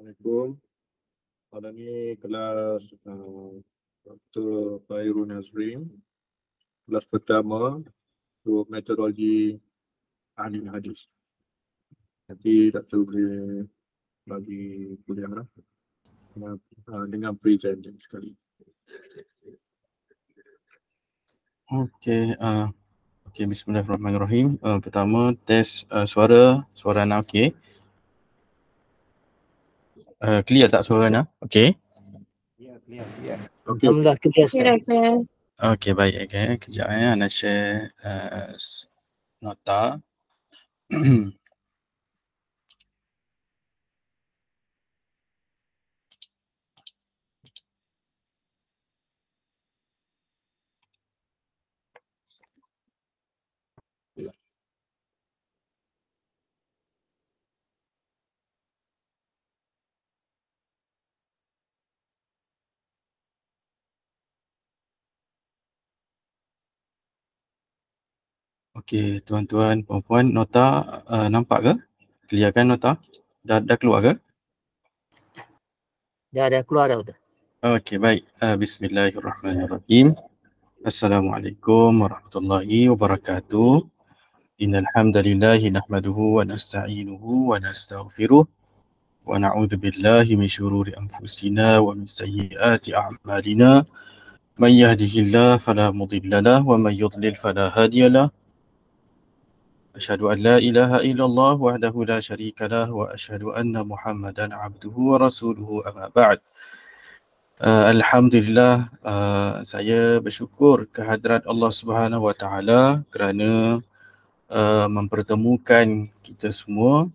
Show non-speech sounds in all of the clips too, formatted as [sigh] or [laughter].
Assalamualaikum. Pada ni kelas uh, Dr. Fairun Nazrin. Kelas pertama untuk metodologi ahli hadis. Nanti Dr. boleh bagi kuliah lah. Uh, dengan, uh, dengan presenting sekali. Okay. Uh. Okay, Bismillahirrahmanirrahim. Uh, pertama, test uh, suara. Suara nak. okey. Uh, clear tak suara Ana? Okay. Ya, yeah, clear. clear. Okay. Alhamdulillah, Okay, baik. Okay. Kejap, eh. Ana share uh, nota. [clears throat] Okey, tuan-tuan, puan-puan, nota uh, nampak ke? Clear kan nota? Dah, dah keluar ke? Dah, dah keluar dah. Okey, baik. Uh, bismillahirrahmanirrahim. Assalamualaikum warahmatullahi wabarakatuh. Innalhamdalillahi nahmaduhu wa nasta'inuhu wa nasta'ufiruh. Wa na'udhu billahi min syururi anfusina wa min sayyiati a'malina. Man yahdihillah falamudillalah wa man yudlil falahadiyalah. أشهد أن لا إله إلا الله la لا شريك له وأشهد أن محمدا عبده ورسوله أما بعد آه الحمد لله آه saya bersyukur kehadrat Allah Subhanahu Wa Taala kerana uh, mempertemukan kita semua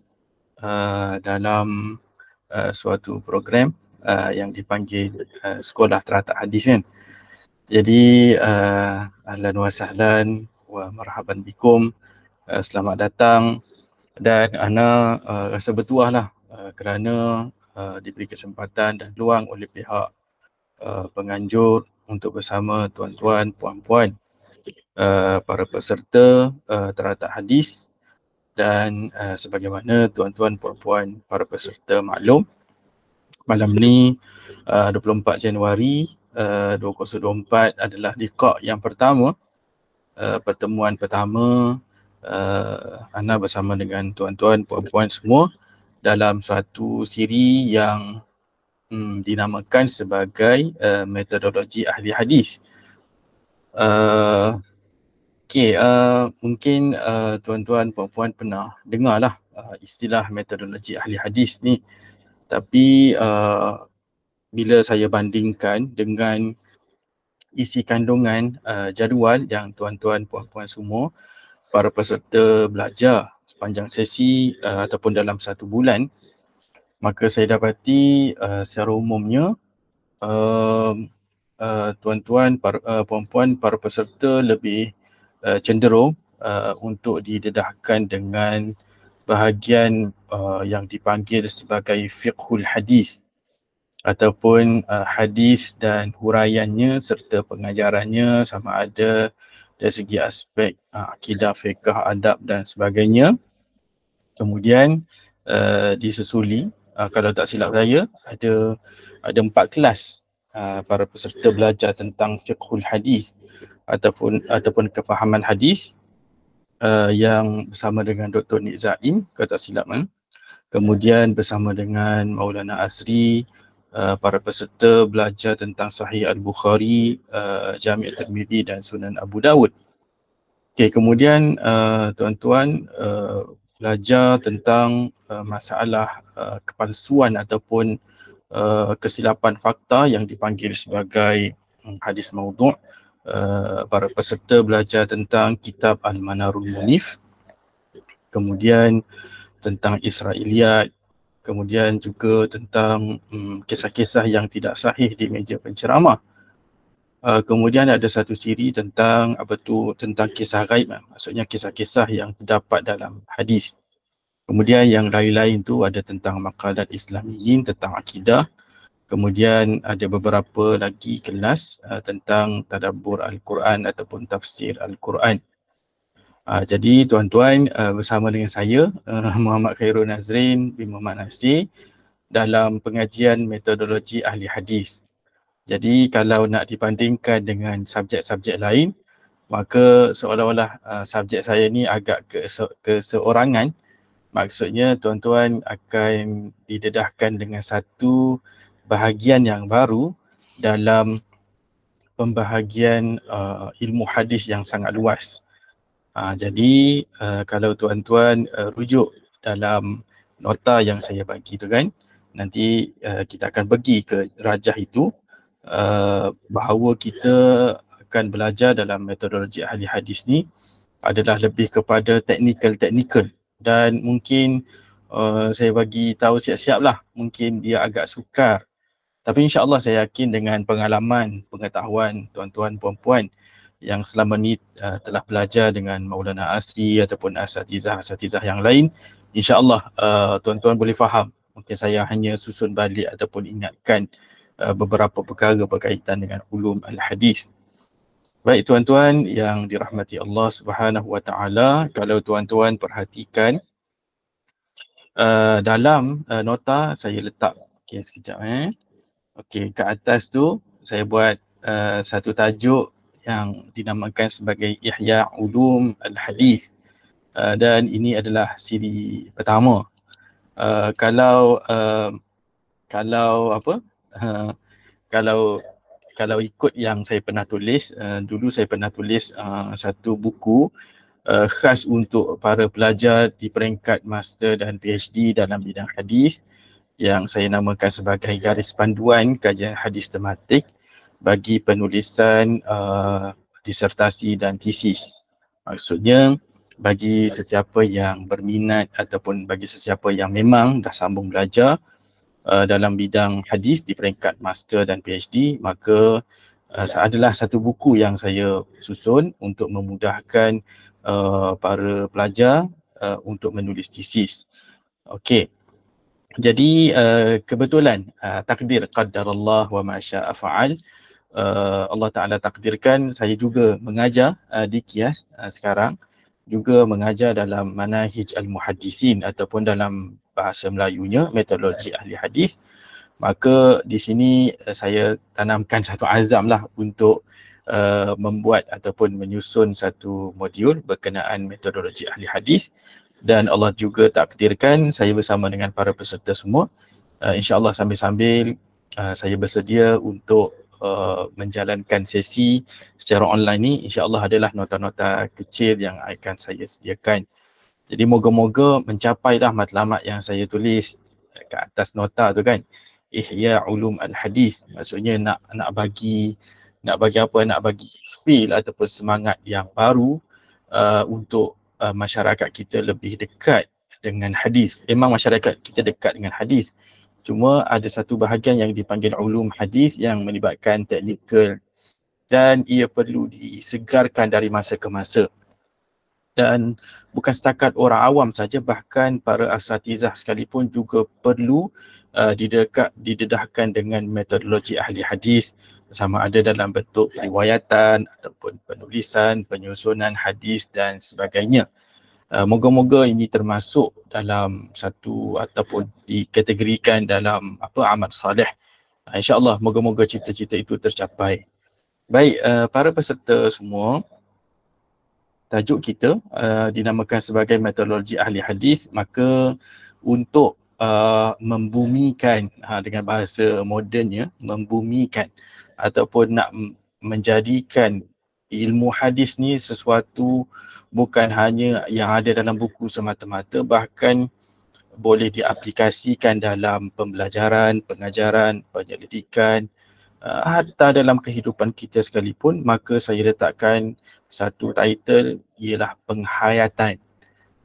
uh, dalam uh, suatu program uh, yang dipanggil uh, Sekolah Terata Hadis kan. Jadi uh, ahlan wa sahlan wa marhaban bikum. Eh, selamat datang dan Ana uh, rasa bertuahlah uh, eh, kerana uh, diberi kesempatan dan peluang oleh pihak uh, penganjur untuk bersama tuan-tuan, puan-puan uh, para peserta uh, teratak hadis dan uh, sebagaimana tuan-tuan, puan-puan para peserta maklum malam ni uh, 24 Januari uh, 2024 adalah dikak yang pertama uh, pertemuan pertama uh, Ana bersama dengan tuan-tuan, puan-puan semua dalam satu siri yang um, dinamakan sebagai uh, metodologi ahli hadis. Uh, Okay, uh, mungkin uh, tuan-tuan, puan-puan pernah dengarlah uh, istilah metodologi ahli hadis ni. Tapi uh, bila saya bandingkan dengan isi kandungan uh, jadual yang tuan-tuan, puan-puan semua para peserta belajar sepanjang sesi uh, ataupun dalam satu bulan maka saya dapati uh, secara umumnya uh, uh, tuan-tuan, para, uh, puan-puan, para peserta lebih uh, cenderung uh, untuk didedahkan dengan bahagian uh, yang dipanggil sebagai fiqhul hadis ataupun uh, hadis dan huraiannya serta pengajarannya sama ada dari segi aspek uh, akidah, fiqah, adab dan sebagainya. Kemudian uh, disusuli uh, kalau tak silap saya ada ada empat kelas uh, para peserta belajar tentang fiqhul hadis ataupun ataupun kefahaman hadis uh, yang bersama dengan Dr. Nizaim kalau tak silap kan. Kemudian bersama dengan Maulana Asri, Eh, para peserta belajar tentang Sahih Al-Bukhari, uh, Jami' Al-Tirmidhi dan Sunan Abu Dawud. Okay, kemudian eh, tuan-tuan uh, belajar tentang uh, masalah uh, kepalsuan ataupun uh, kesilapan fakta yang dipanggil sebagai hmm, hadis maudhu'. Uh, para peserta belajar tentang kitab Al-Manarul Munif. Kemudian tentang Israeliat, kemudian juga tentang um, kisah-kisah yang tidak sahih di meja penceramah. Uh, kemudian ada satu siri tentang apa tu tentang kisah gaib eh. maksudnya kisah-kisah yang terdapat dalam hadis. Kemudian yang lain-lain tu ada tentang makalat Islamiyin tentang akidah. Kemudian ada beberapa lagi kelas uh, tentang tadabbur al-Quran ataupun tafsir al-Quran. Uh, jadi tuan-tuan uh, bersama dengan saya uh, [laughs] Muhammad Khairul Nazrin bin Muhammad Nasi dalam pengajian metodologi ahli hadis. Jadi kalau nak dibandingkan dengan subjek-subjek lain maka seolah-olah uh, subjek saya ni agak kese- keseorangan maksudnya tuan-tuan akan didedahkan dengan satu bahagian yang baru dalam pembahagian uh, ilmu hadis yang sangat luas. Ha, jadi uh, kalau tuan-tuan uh, rujuk dalam nota yang saya bagi tu kan nanti uh, kita akan pergi ke rajah itu uh, bahawa kita akan belajar dalam metodologi ahli hadis ni adalah lebih kepada teknikal-teknikal dan mungkin uh, saya bagi tahu siap-siap lah mungkin dia agak sukar tapi insyaAllah saya yakin dengan pengalaman, pengetahuan tuan-tuan, puan-puan uh, yang selama ni uh, telah belajar dengan Maulana Asri ataupun asatizah-asatizah yang lain insya-Allah uh, tuan-tuan boleh faham mungkin saya hanya susun balik ataupun ingatkan uh, beberapa perkara berkaitan dengan ulum al-hadis baik tuan-tuan yang dirahmati Allah Subhanahu wa taala kalau tuan-tuan perhatikan uh, dalam uh, nota saya letak okey sekejap eh okey ke atas tu saya buat Uh, satu tajuk yang dinamakan sebagai Ihya Ulum Al-Hadith uh, dan ini adalah siri pertama uh, kalau uh, kalau apa uh, kalau kalau ikut yang saya pernah tulis uh, dulu saya pernah tulis uh, satu buku uh, khas untuk para pelajar di peringkat master dan PhD dalam bidang hadis yang saya namakan sebagai garis panduan kajian hadis tematik bagi penulisan uh, disertasi dan thesis. Maksudnya bagi sesiapa yang berminat ataupun bagi sesiapa yang memang dah sambung belajar uh, dalam bidang hadis di peringkat master dan PhD maka uh, adalah satu buku yang saya susun untuk memudahkan uh, para pelajar uh, untuk menulis thesis. Okey. Jadi uh, kebetulan uh, takdir qadarullah wa ma syaa'a fa'al uh, uh, Allah Ta'ala takdirkan saya juga mengajar uh, di Kias uh, sekarang juga mengajar dalam Manahij Al-Muhadithin ataupun dalam bahasa Melayunya metodologi ahli hadis maka di sini uh, saya tanamkan satu azam lah untuk Uh, membuat ataupun menyusun satu modul berkenaan metodologi ahli hadis dan Allah juga takdirkan saya bersama dengan para peserta semua uh, insyaallah sambil-sambil uh, saya bersedia untuk uh, menjalankan sesi secara online ni insyaallah adalah nota-nota kecil yang akan saya sediakan. Jadi moga-moga mencapai lah matlamat yang saya tulis kat atas nota tu kan. Ihya ulum al-hadis maksudnya nak nak bagi nak bagi apa nak bagi feel ataupun semangat yang baru uh, untuk uh, masyarakat kita lebih dekat dengan hadis. Memang masyarakat kita dekat dengan hadis cuma ada satu bahagian yang dipanggil ulum hadis yang melibatkan teknikal dan ia perlu disegarkan dari masa ke masa dan bukan setakat orang awam saja bahkan para asatizah sekalipun juga perlu uh, didekat didedahkan dengan metodologi ahli hadis sama ada dalam bentuk riwayatan ataupun penulisan penyusunan hadis dan sebagainya uh, moga-moga ini termasuk dalam satu ataupun dikategorikan dalam apa amat soleh. Uh, InsyaAllah moga-moga cita-cita itu tercapai. Baik, uh, para peserta semua, tajuk kita uh, dinamakan sebagai metodologi ahli hadis maka untuk uh, membumikan ha, dengan bahasa modennya membumikan ataupun nak menjadikan ilmu hadis ni sesuatu bukan hanya yang ada dalam buku semata-mata bahkan boleh diaplikasikan dalam pembelajaran, pengajaran, penyelidikan uh, hatta dalam kehidupan kita sekalipun maka saya letakkan satu title ialah penghayatan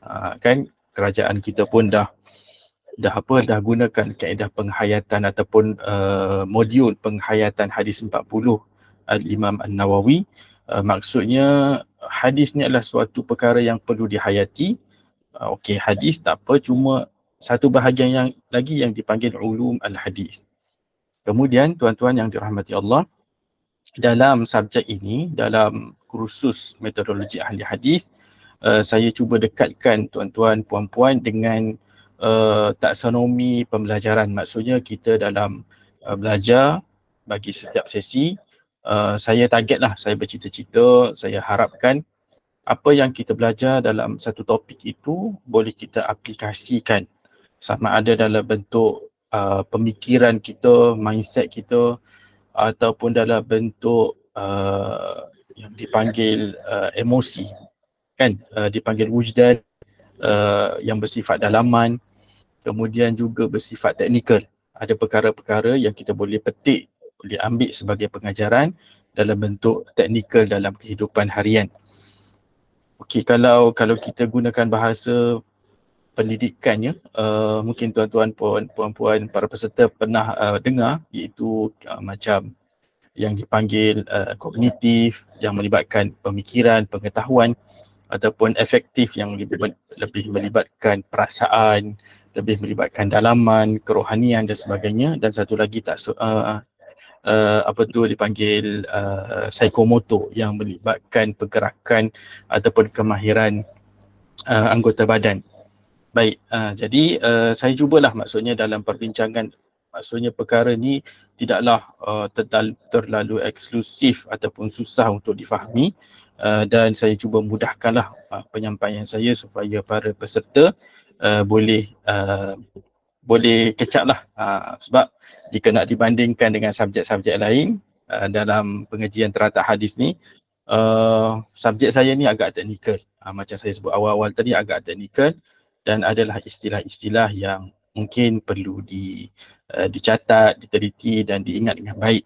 uh, kan kerajaan kita pun dah dah apa dah gunakan kaedah penghayatan ataupun uh, modul penghayatan hadis 40 al-Imam An-Nawawi Al uh, maksudnya hadis ni adalah suatu perkara yang perlu dihayati uh, okey hadis tak apa cuma satu bahagian yang lagi yang dipanggil ulum al-hadis kemudian tuan-tuan yang dirahmati Allah dalam subjek ini dalam kursus metodologi ahli hadis uh, saya cuba dekatkan tuan-tuan puan-puan dengan uh, taksonomi pembelajaran maksudnya kita dalam uh, belajar bagi setiap sesi Eh, saya target lah, saya bercita-cita, saya harapkan apa yang kita belajar dalam satu topik itu boleh kita aplikasikan sama ada dalam bentuk uh, pemikiran kita, mindset kita ataupun dalam bentuk uh, yang dipanggil uh, emosi kan uh, dipanggil wujudan uh, yang bersifat dalaman kemudian juga bersifat teknikal ada perkara-perkara yang kita boleh petik boleh ambil sebagai pengajaran dalam bentuk teknikal dalam kehidupan harian. Okey kalau kalau kita gunakan bahasa pendidikannya uh, mungkin tuan-tuan puan-puan para peserta pernah uh, dengar iaitu uh, macam yang dipanggil uh, kognitif yang melibatkan pemikiran, pengetahuan ataupun efektif yang lebih lebih melibatkan perasaan, lebih melibatkan dalaman, kerohanian dan sebagainya dan satu lagi tak uh, uh, apa tu dipanggil uh, eh, psychomotor yang melibatkan pergerakan ataupun kemahiran uh, anggota badan. Baik, uh, jadi uh, saya cubalah maksudnya dalam perbincangan maksudnya perkara ni tidaklah uh, terlalu eksklusif ataupun susah untuk difahami uh, dan saya cuba mudahkanlah uh, penyampaian saya supaya para peserta uh, boleh uh, boleh kecap lah ha, sebab jika nak dibandingkan dengan subjek-subjek lain uh, dalam pengajian terata hadis ni uh, subjek saya ni agak teknikal ha, macam saya sebut awal-awal tadi agak teknikal dan adalah istilah-istilah yang mungkin perlu di uh, dicatat, diteliti dan diingat dengan baik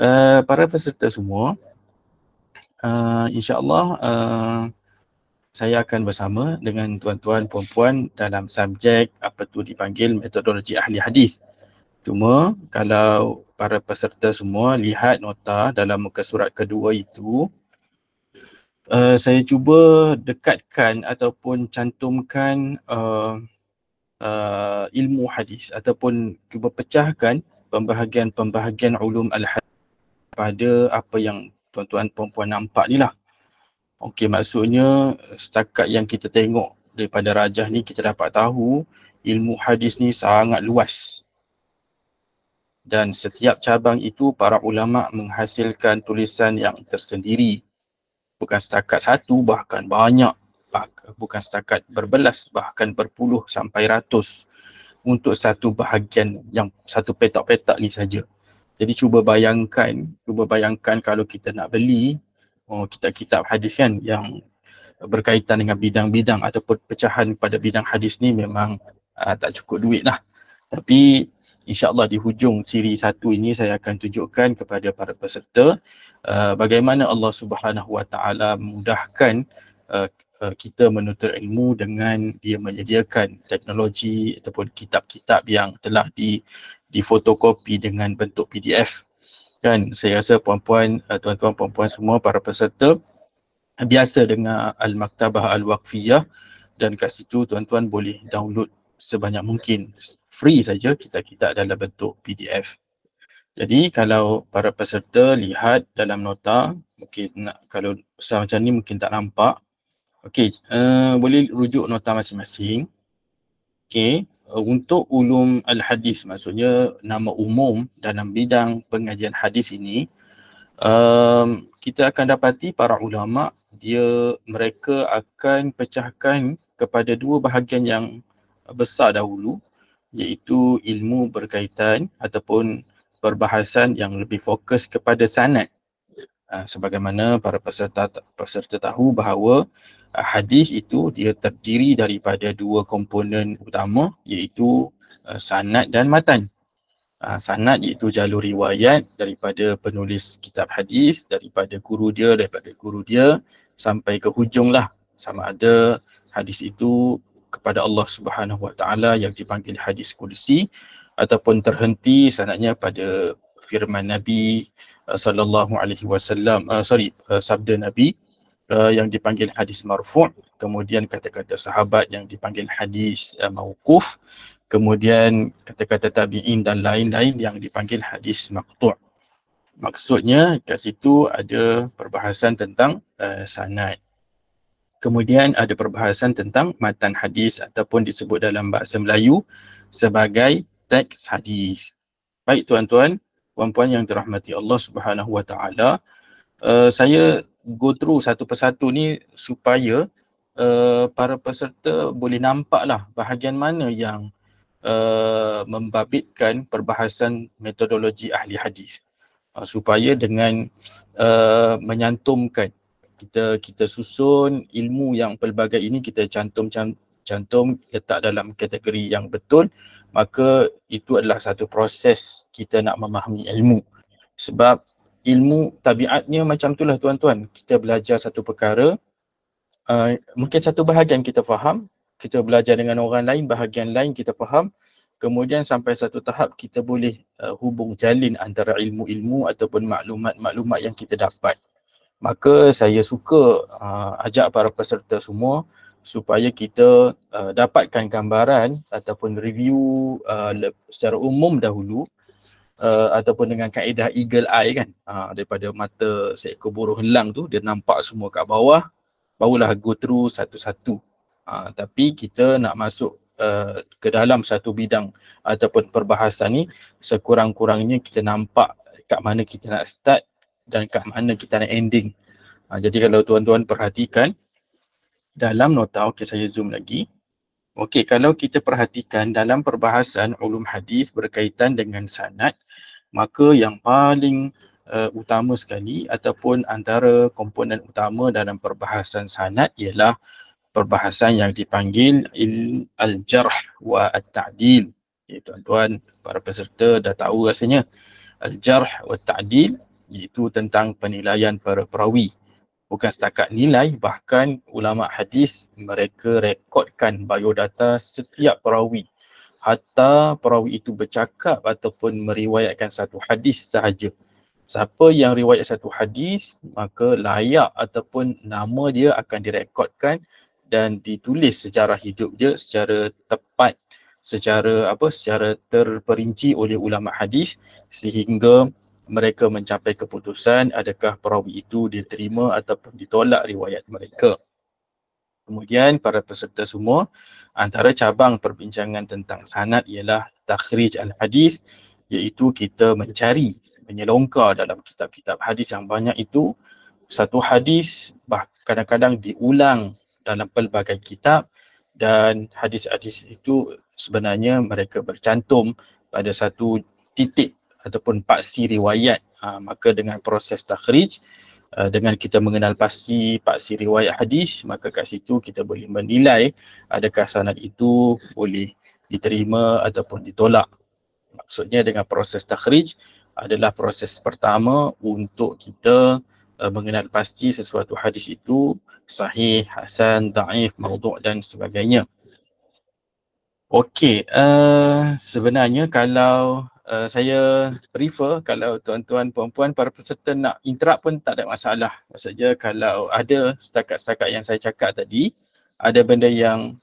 uh, para peserta semua uh, insyaAllah uh, saya akan bersama dengan tuan-tuan puan-puan dalam subjek apa tu dipanggil metodologi ahli hadis. Cuma kalau para peserta semua lihat nota dalam muka surat kedua itu uh, saya cuba dekatkan ataupun cantumkan uh, uh, ilmu hadis ataupun cuba pecahkan pembahagian-pembahagian ulum al-hadis pada apa yang tuan-tuan puan-puan nampak ni lah. Okey maksudnya setakat yang kita tengok daripada rajah ni kita dapat tahu ilmu hadis ni sangat luas. Dan setiap cabang itu para ulama menghasilkan tulisan yang tersendiri. Bukan setakat satu bahkan banyak. Bukan setakat berbelas bahkan berpuluh sampai ratus untuk satu bahagian yang satu petak-petak ni saja. Jadi cuba bayangkan, cuba bayangkan kalau kita nak beli Oh, kitab-kitab hadis kan yang berkaitan dengan bidang-bidang ataupun pecahan pada bidang hadis ni memang uh, tak cukup duit lah. Tapi insyaAllah di hujung siri satu ini saya akan tunjukkan kepada para peserta uh, bagaimana Allah Subhanahu Wa Taala mudahkan uh, uh, kita menuntut ilmu dengan dia menyediakan teknologi ataupun kitab-kitab yang telah di difotokopi dengan bentuk PDF kan saya rasa puan-puan eh, tuan-tuan puan-puan semua para peserta biasa dengan al-maktabah al-waqfiyah dan kat situ tuan-tuan boleh download sebanyak mungkin free saja kita kita dalam bentuk PDF jadi kalau para peserta lihat dalam nota mungkin nak, kalau besar macam ni mungkin tak nampak okey uh, boleh rujuk nota masing-masing okey Eh, untuk ulum al-hadis maksudnya nama umum dalam bidang pengajian hadis ini um, kita akan dapati para ulama dia mereka akan pecahkan kepada dua bahagian yang besar dahulu iaitu ilmu berkaitan ataupun perbahasan yang lebih fokus kepada sanad Ah, sebagaimana para peserta peserta tahu bahawa uh, hadis itu dia terdiri daripada dua komponen utama iaitu uh, sanad dan matan. Uh, sanad iaitu jalur riwayat daripada penulis kitab hadis daripada guru dia daripada guru dia sampai ke hujunglah sama ada hadis itu kepada Allah Subhanahu Wa Taala yang dipanggil hadis kudusi ataupun terhenti sanadnya pada firman Nabi Uh, sallallahu alaihi wasallam uh, sorry uh, sabda nabi uh, yang dipanggil hadis marfu' kemudian kata-kata sahabat yang dipanggil hadis uh, mauquf kemudian kata-kata tabi'in dan lain-lain yang dipanggil hadis maqtu' maksudnya kat situ ada perbahasan tentang uh, sanad kemudian ada perbahasan tentang matan hadis ataupun disebut dalam bahasa Melayu sebagai teks hadis baik tuan-tuan puan-puan yang dirahmati Allah Subhanahu Wa Taala. Uh, saya go through satu persatu ni supaya uh, para peserta boleh nampaklah bahagian mana yang uh, membabitkan perbahasan metodologi ahli hadis. Uh, supaya dengan uh, menyantumkan kita kita susun ilmu yang pelbagai ini kita cantum cantum letak dalam kategori yang betul uh, maka itu adalah satu proses kita nak memahami ilmu sebab ilmu tabiatnya macam itulah tuan-tuan kita belajar satu perkara uh, mungkin satu bahagian kita faham kita belajar dengan orang lain bahagian lain kita faham kemudian sampai satu tahap kita boleh uh, hubung jalin antara ilmu-ilmu ataupun maklumat-maklumat yang kita dapat maka saya suka uh, ajak para peserta semua supaya kita uh, dapatkan gambaran ataupun review uh, secara umum dahulu uh, ataupun dengan kaedah eagle eye kan uh, daripada mata seekor burung helang tu dia nampak semua kat bawah barulah go through satu-satu uh, tapi kita nak masuk uh, ke dalam satu bidang ataupun perbahasan ni sekurang-kurangnya kita nampak kat mana kita nak start dan kat mana kita nak ending uh, jadi kalau tuan-tuan perhatikan dalam nota okey saya zoom lagi okey kalau kita perhatikan dalam perbahasan ulum hadis berkaitan dengan sanad maka yang paling uh, utama sekali ataupun antara komponen utama dalam perbahasan sanad ialah perbahasan yang dipanggil al-jarh wa at-ta'dil okay, tuan-tuan para peserta dah tahu rasanya al-jarh wa at-ta'dil iaitu tentang penilaian para perawi bukan setakat nilai bahkan ulama hadis mereka rekodkan biodata setiap perawi hatta perawi itu bercakap ataupun meriwayatkan satu hadis sahaja siapa yang riwayat satu hadis maka layak ataupun nama dia akan direkodkan dan ditulis sejarah hidup dia secara tepat secara apa secara terperinci oleh ulama hadis sehingga mereka mencapai keputusan adakah perawi itu diterima ataupun ditolak riwayat mereka. Kemudian para peserta semua antara cabang perbincangan tentang sanad ialah takhrij al-hadis iaitu kita mencari menyelongkar dalam kitab-kitab hadis yang banyak itu satu hadis bah kadang-kadang diulang dalam pelbagai kitab dan hadis-hadis itu sebenarnya mereka bercantum pada satu titik ataupun paksi riwayat uh, maka dengan proses takhrij uh, dengan kita mengenal pasti paksi riwayat hadis maka kat situ kita boleh menilai adakah sanad itu boleh diterima ataupun ditolak maksudnya dengan proses takhrij adalah proses pertama untuk kita uh, mengenal pasti sesuatu hadis itu sahih, hasan, daif, maudhu' dan sebagainya. Okey, uh, sebenarnya kalau Eh, saya prefer kalau tuan-tuan puan-puan para peserta nak interrupt pun tak ada masalah. Maksudnya kalau ada setakat-setakat yang saya cakap tadi, ada benda yang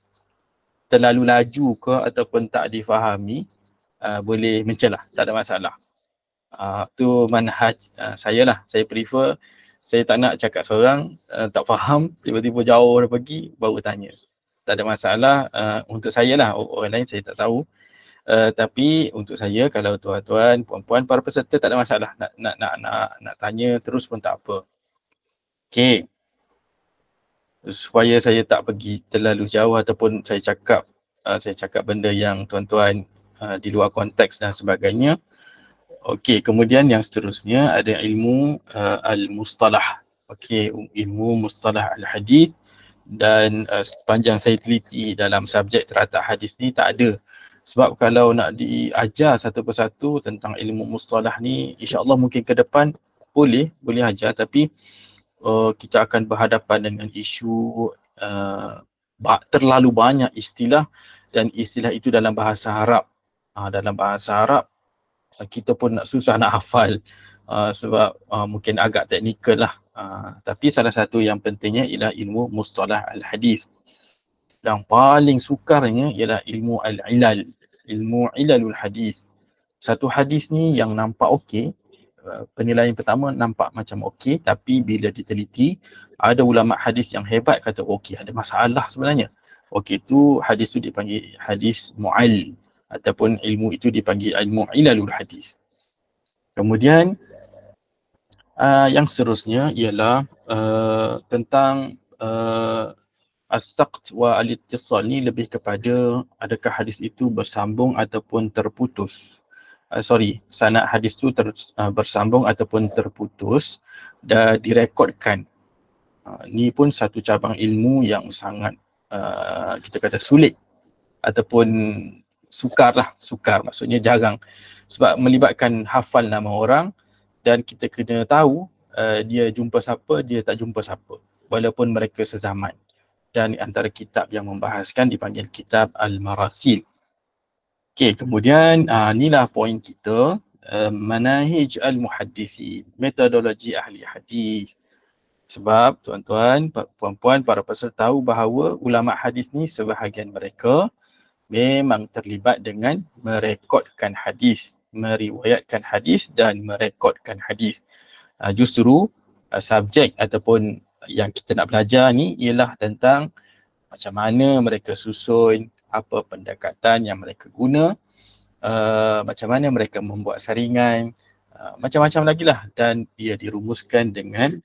terlalu laju ke ataupun tak difahami, uh, boleh mencelah, tak ada masalah. Uh, tu manhaj uh, saya lah. Saya prefer saya tak nak cakap seorang uh, tak faham, tiba-tiba jauh dah pergi baru tanya. Tak ada masalah uh, untuk saya lah. Orang lain saya tak tahu. Uh, tapi untuk saya kalau tuan-tuan, puan-puan, para peserta tak ada masalah nak nak nak nak, nak tanya terus pun tak apa. Okey. Supaya saya tak pergi terlalu jauh ataupun saya cakap uh, saya cakap benda yang tuan-tuan uh, di luar konteks dan sebagainya. Okey, kemudian yang seterusnya ada ilmu uh, al-mustalah. Okey, ilmu mustalah al-hadis dan uh, sepanjang saya teliti dalam subjek teratak hadis ni tak ada sebab kalau nak diajar satu persatu tentang ilmu mustalah ni insya Allah mungkin ke depan boleh boleh ajar tapi uh, kita akan berhadapan dengan isu uh, terlalu banyak istilah dan istilah itu dalam bahasa Arab uh, dalam bahasa Arab uh, kita pun nak susah nak hafal uh, sebab uh, mungkin agak teknikal lah uh, tapi salah satu yang pentingnya ialah ilmu mustalah al-hadis yang paling sukarnya ialah ilmu al-ilal ilmu ilalul hadis satu hadis ni yang nampak okey uh, penilaian pertama nampak macam okey tapi bila diteliti ada ulama hadis yang hebat kata okey ada masalah sebenarnya okey tu hadis tu dipanggil hadis mu'al ataupun ilmu itu dipanggil ilmu ilalul hadis kemudian uh, yang seterusnya ialah uh, tentang uh, as-saqt wa al-ittisal ni lebih kepada adakah hadis itu bersambung ataupun terputus. Uh, sorry, sana hadis tu ter, uh, bersambung ataupun terputus dan direkodkan. Uh, ni pun satu cabang ilmu yang sangat uh, kita kata sulit ataupun sukar lah, sukar maksudnya jarang sebab melibatkan hafal nama orang dan kita kena tahu uh, dia jumpa siapa, dia tak jumpa siapa walaupun mereka sezaman dan antara kitab yang membahaskan dipanggil kitab Al-Marasil. Okey, kemudian uh, inilah poin kita. Uh, manahij al-muhadithi, metodologi ahli hadis. Sebab tuan-tuan, puan-puan, para peserta tahu bahawa ulama hadis ni sebahagian mereka memang terlibat dengan merekodkan hadis, meriwayatkan hadis dan merekodkan hadis. Uh, justru uh, subjek ataupun yang kita nak belajar ni ialah tentang macam mana mereka susun apa pendekatan yang mereka guna uh, macam mana mereka membuat saringan uh, macam-macam lagi lah dan ia dirumuskan dengan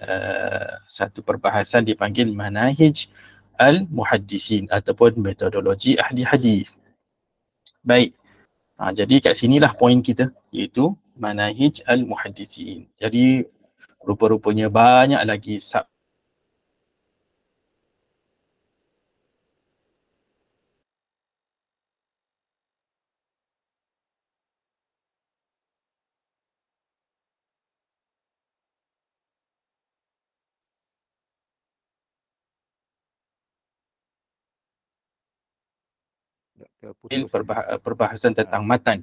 uh, satu perbahasan dipanggil manahij al-muhaddisin ataupun metodologi ahli hadis baik ha, jadi kat sinilah poin kita iaitu manahij al-muhaddisin jadi rupa-rupanya banyak lagi sub Perbah- perbahasan tentang ah. matan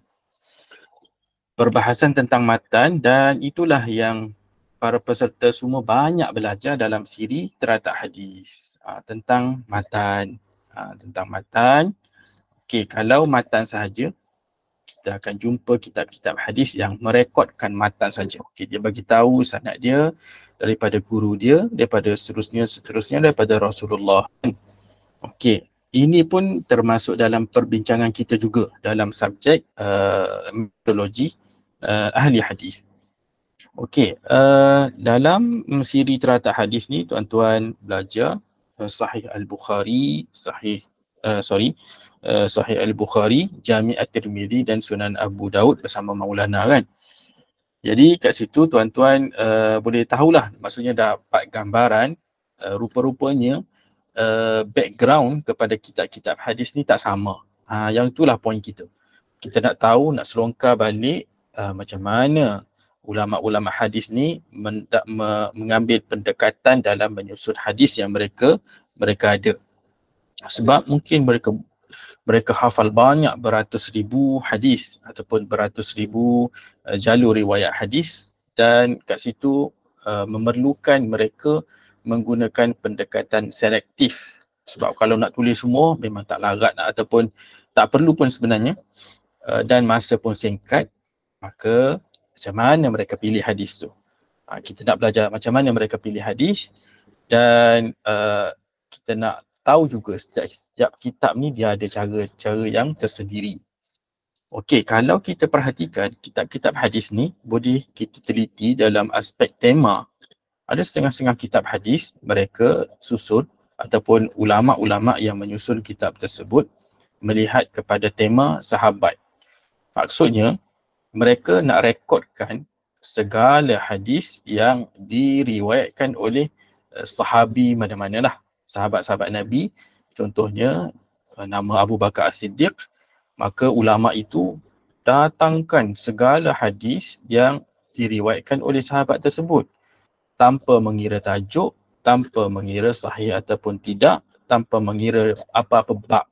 perbahasan tentang matan dan itulah yang para peserta semua banyak belajar dalam siri teratak hadis ha, tentang matan ha, tentang matan okey kalau matan sahaja kita akan jumpa kitab-kitab hadis yang merekodkan matan saja. Okey, dia bagi tahu sanad dia daripada guru dia, daripada seterusnya seterusnya daripada Rasulullah. Okey, ini pun termasuk dalam perbincangan kita juga dalam subjek uh, metodologi uh, ahli hadis. Okey, uh, dalam siri teratak hadis ni tuan-tuan belajar uh, Sahih Al-Bukhari, Sahih uh, sorry, uh, Sahih Al-Bukhari, Jami' At-Tirmizi dan Sunan Abu Daud bersama Maulana kan. Jadi kat situ tuan-tuan uh, boleh tahulah maksudnya dapat gambaran uh, rupa-rupanya uh, background kepada kitab-kitab hadis ni tak sama. Ha, yang itulah poin kita. Kita nak tahu, nak selongkar balik uh, macam mana ulama-ulama hadis ni mendak, me, mengambil pendekatan dalam menyusun hadis yang mereka mereka ada. Sebab mungkin mereka mereka hafal banyak beratus ribu hadis ataupun beratus ribu uh, jalur riwayat hadis dan kat situ uh, memerlukan mereka menggunakan pendekatan selektif sebab kalau nak tulis semua memang tak larat nak, ataupun tak perlu pun sebenarnya uh, dan masa pun singkat maka macam mana mereka pilih hadis tu ha, kita nak belajar macam mana mereka pilih hadis dan uh, kita nak tahu juga setiap, setiap kitab ni dia ada cara-cara yang tersendiri Okey, kalau kita perhatikan kitab-kitab hadis ni boleh kita teliti dalam aspek tema. Ada setengah-setengah kitab hadis mereka susun ataupun ulama-ulama yang menyusun kitab tersebut melihat kepada tema sahabat. Maksudnya mereka nak rekodkan segala hadis yang diriwayatkan oleh eh, sahabi mana-mana lah sahabat-sahabat Nabi contohnya eh, nama Abu Bakar As-Siddiq maka ulama itu datangkan segala hadis yang diriwayatkan oleh sahabat tersebut tanpa mengira tajuk tanpa mengira sahih ataupun tidak tanpa mengira apa-apa bab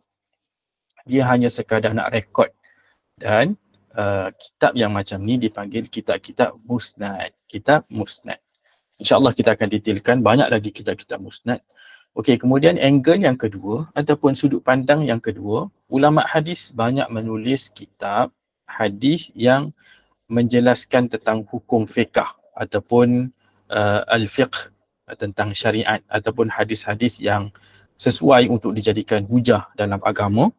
dia hanya sekadar nak rekod dan uh, kitab yang macam ni dipanggil kitab-kitab musnad. Kitab musnad. InsyaAllah kita akan detailkan banyak lagi kitab-kitab musnad. Okey, kemudian angle yang kedua ataupun sudut pandang yang kedua, ulama hadis banyak menulis kitab hadis yang menjelaskan tentang hukum fiqah ataupun uh, al-fiqh tentang syariat ataupun hadis-hadis yang sesuai untuk dijadikan hujah dalam agama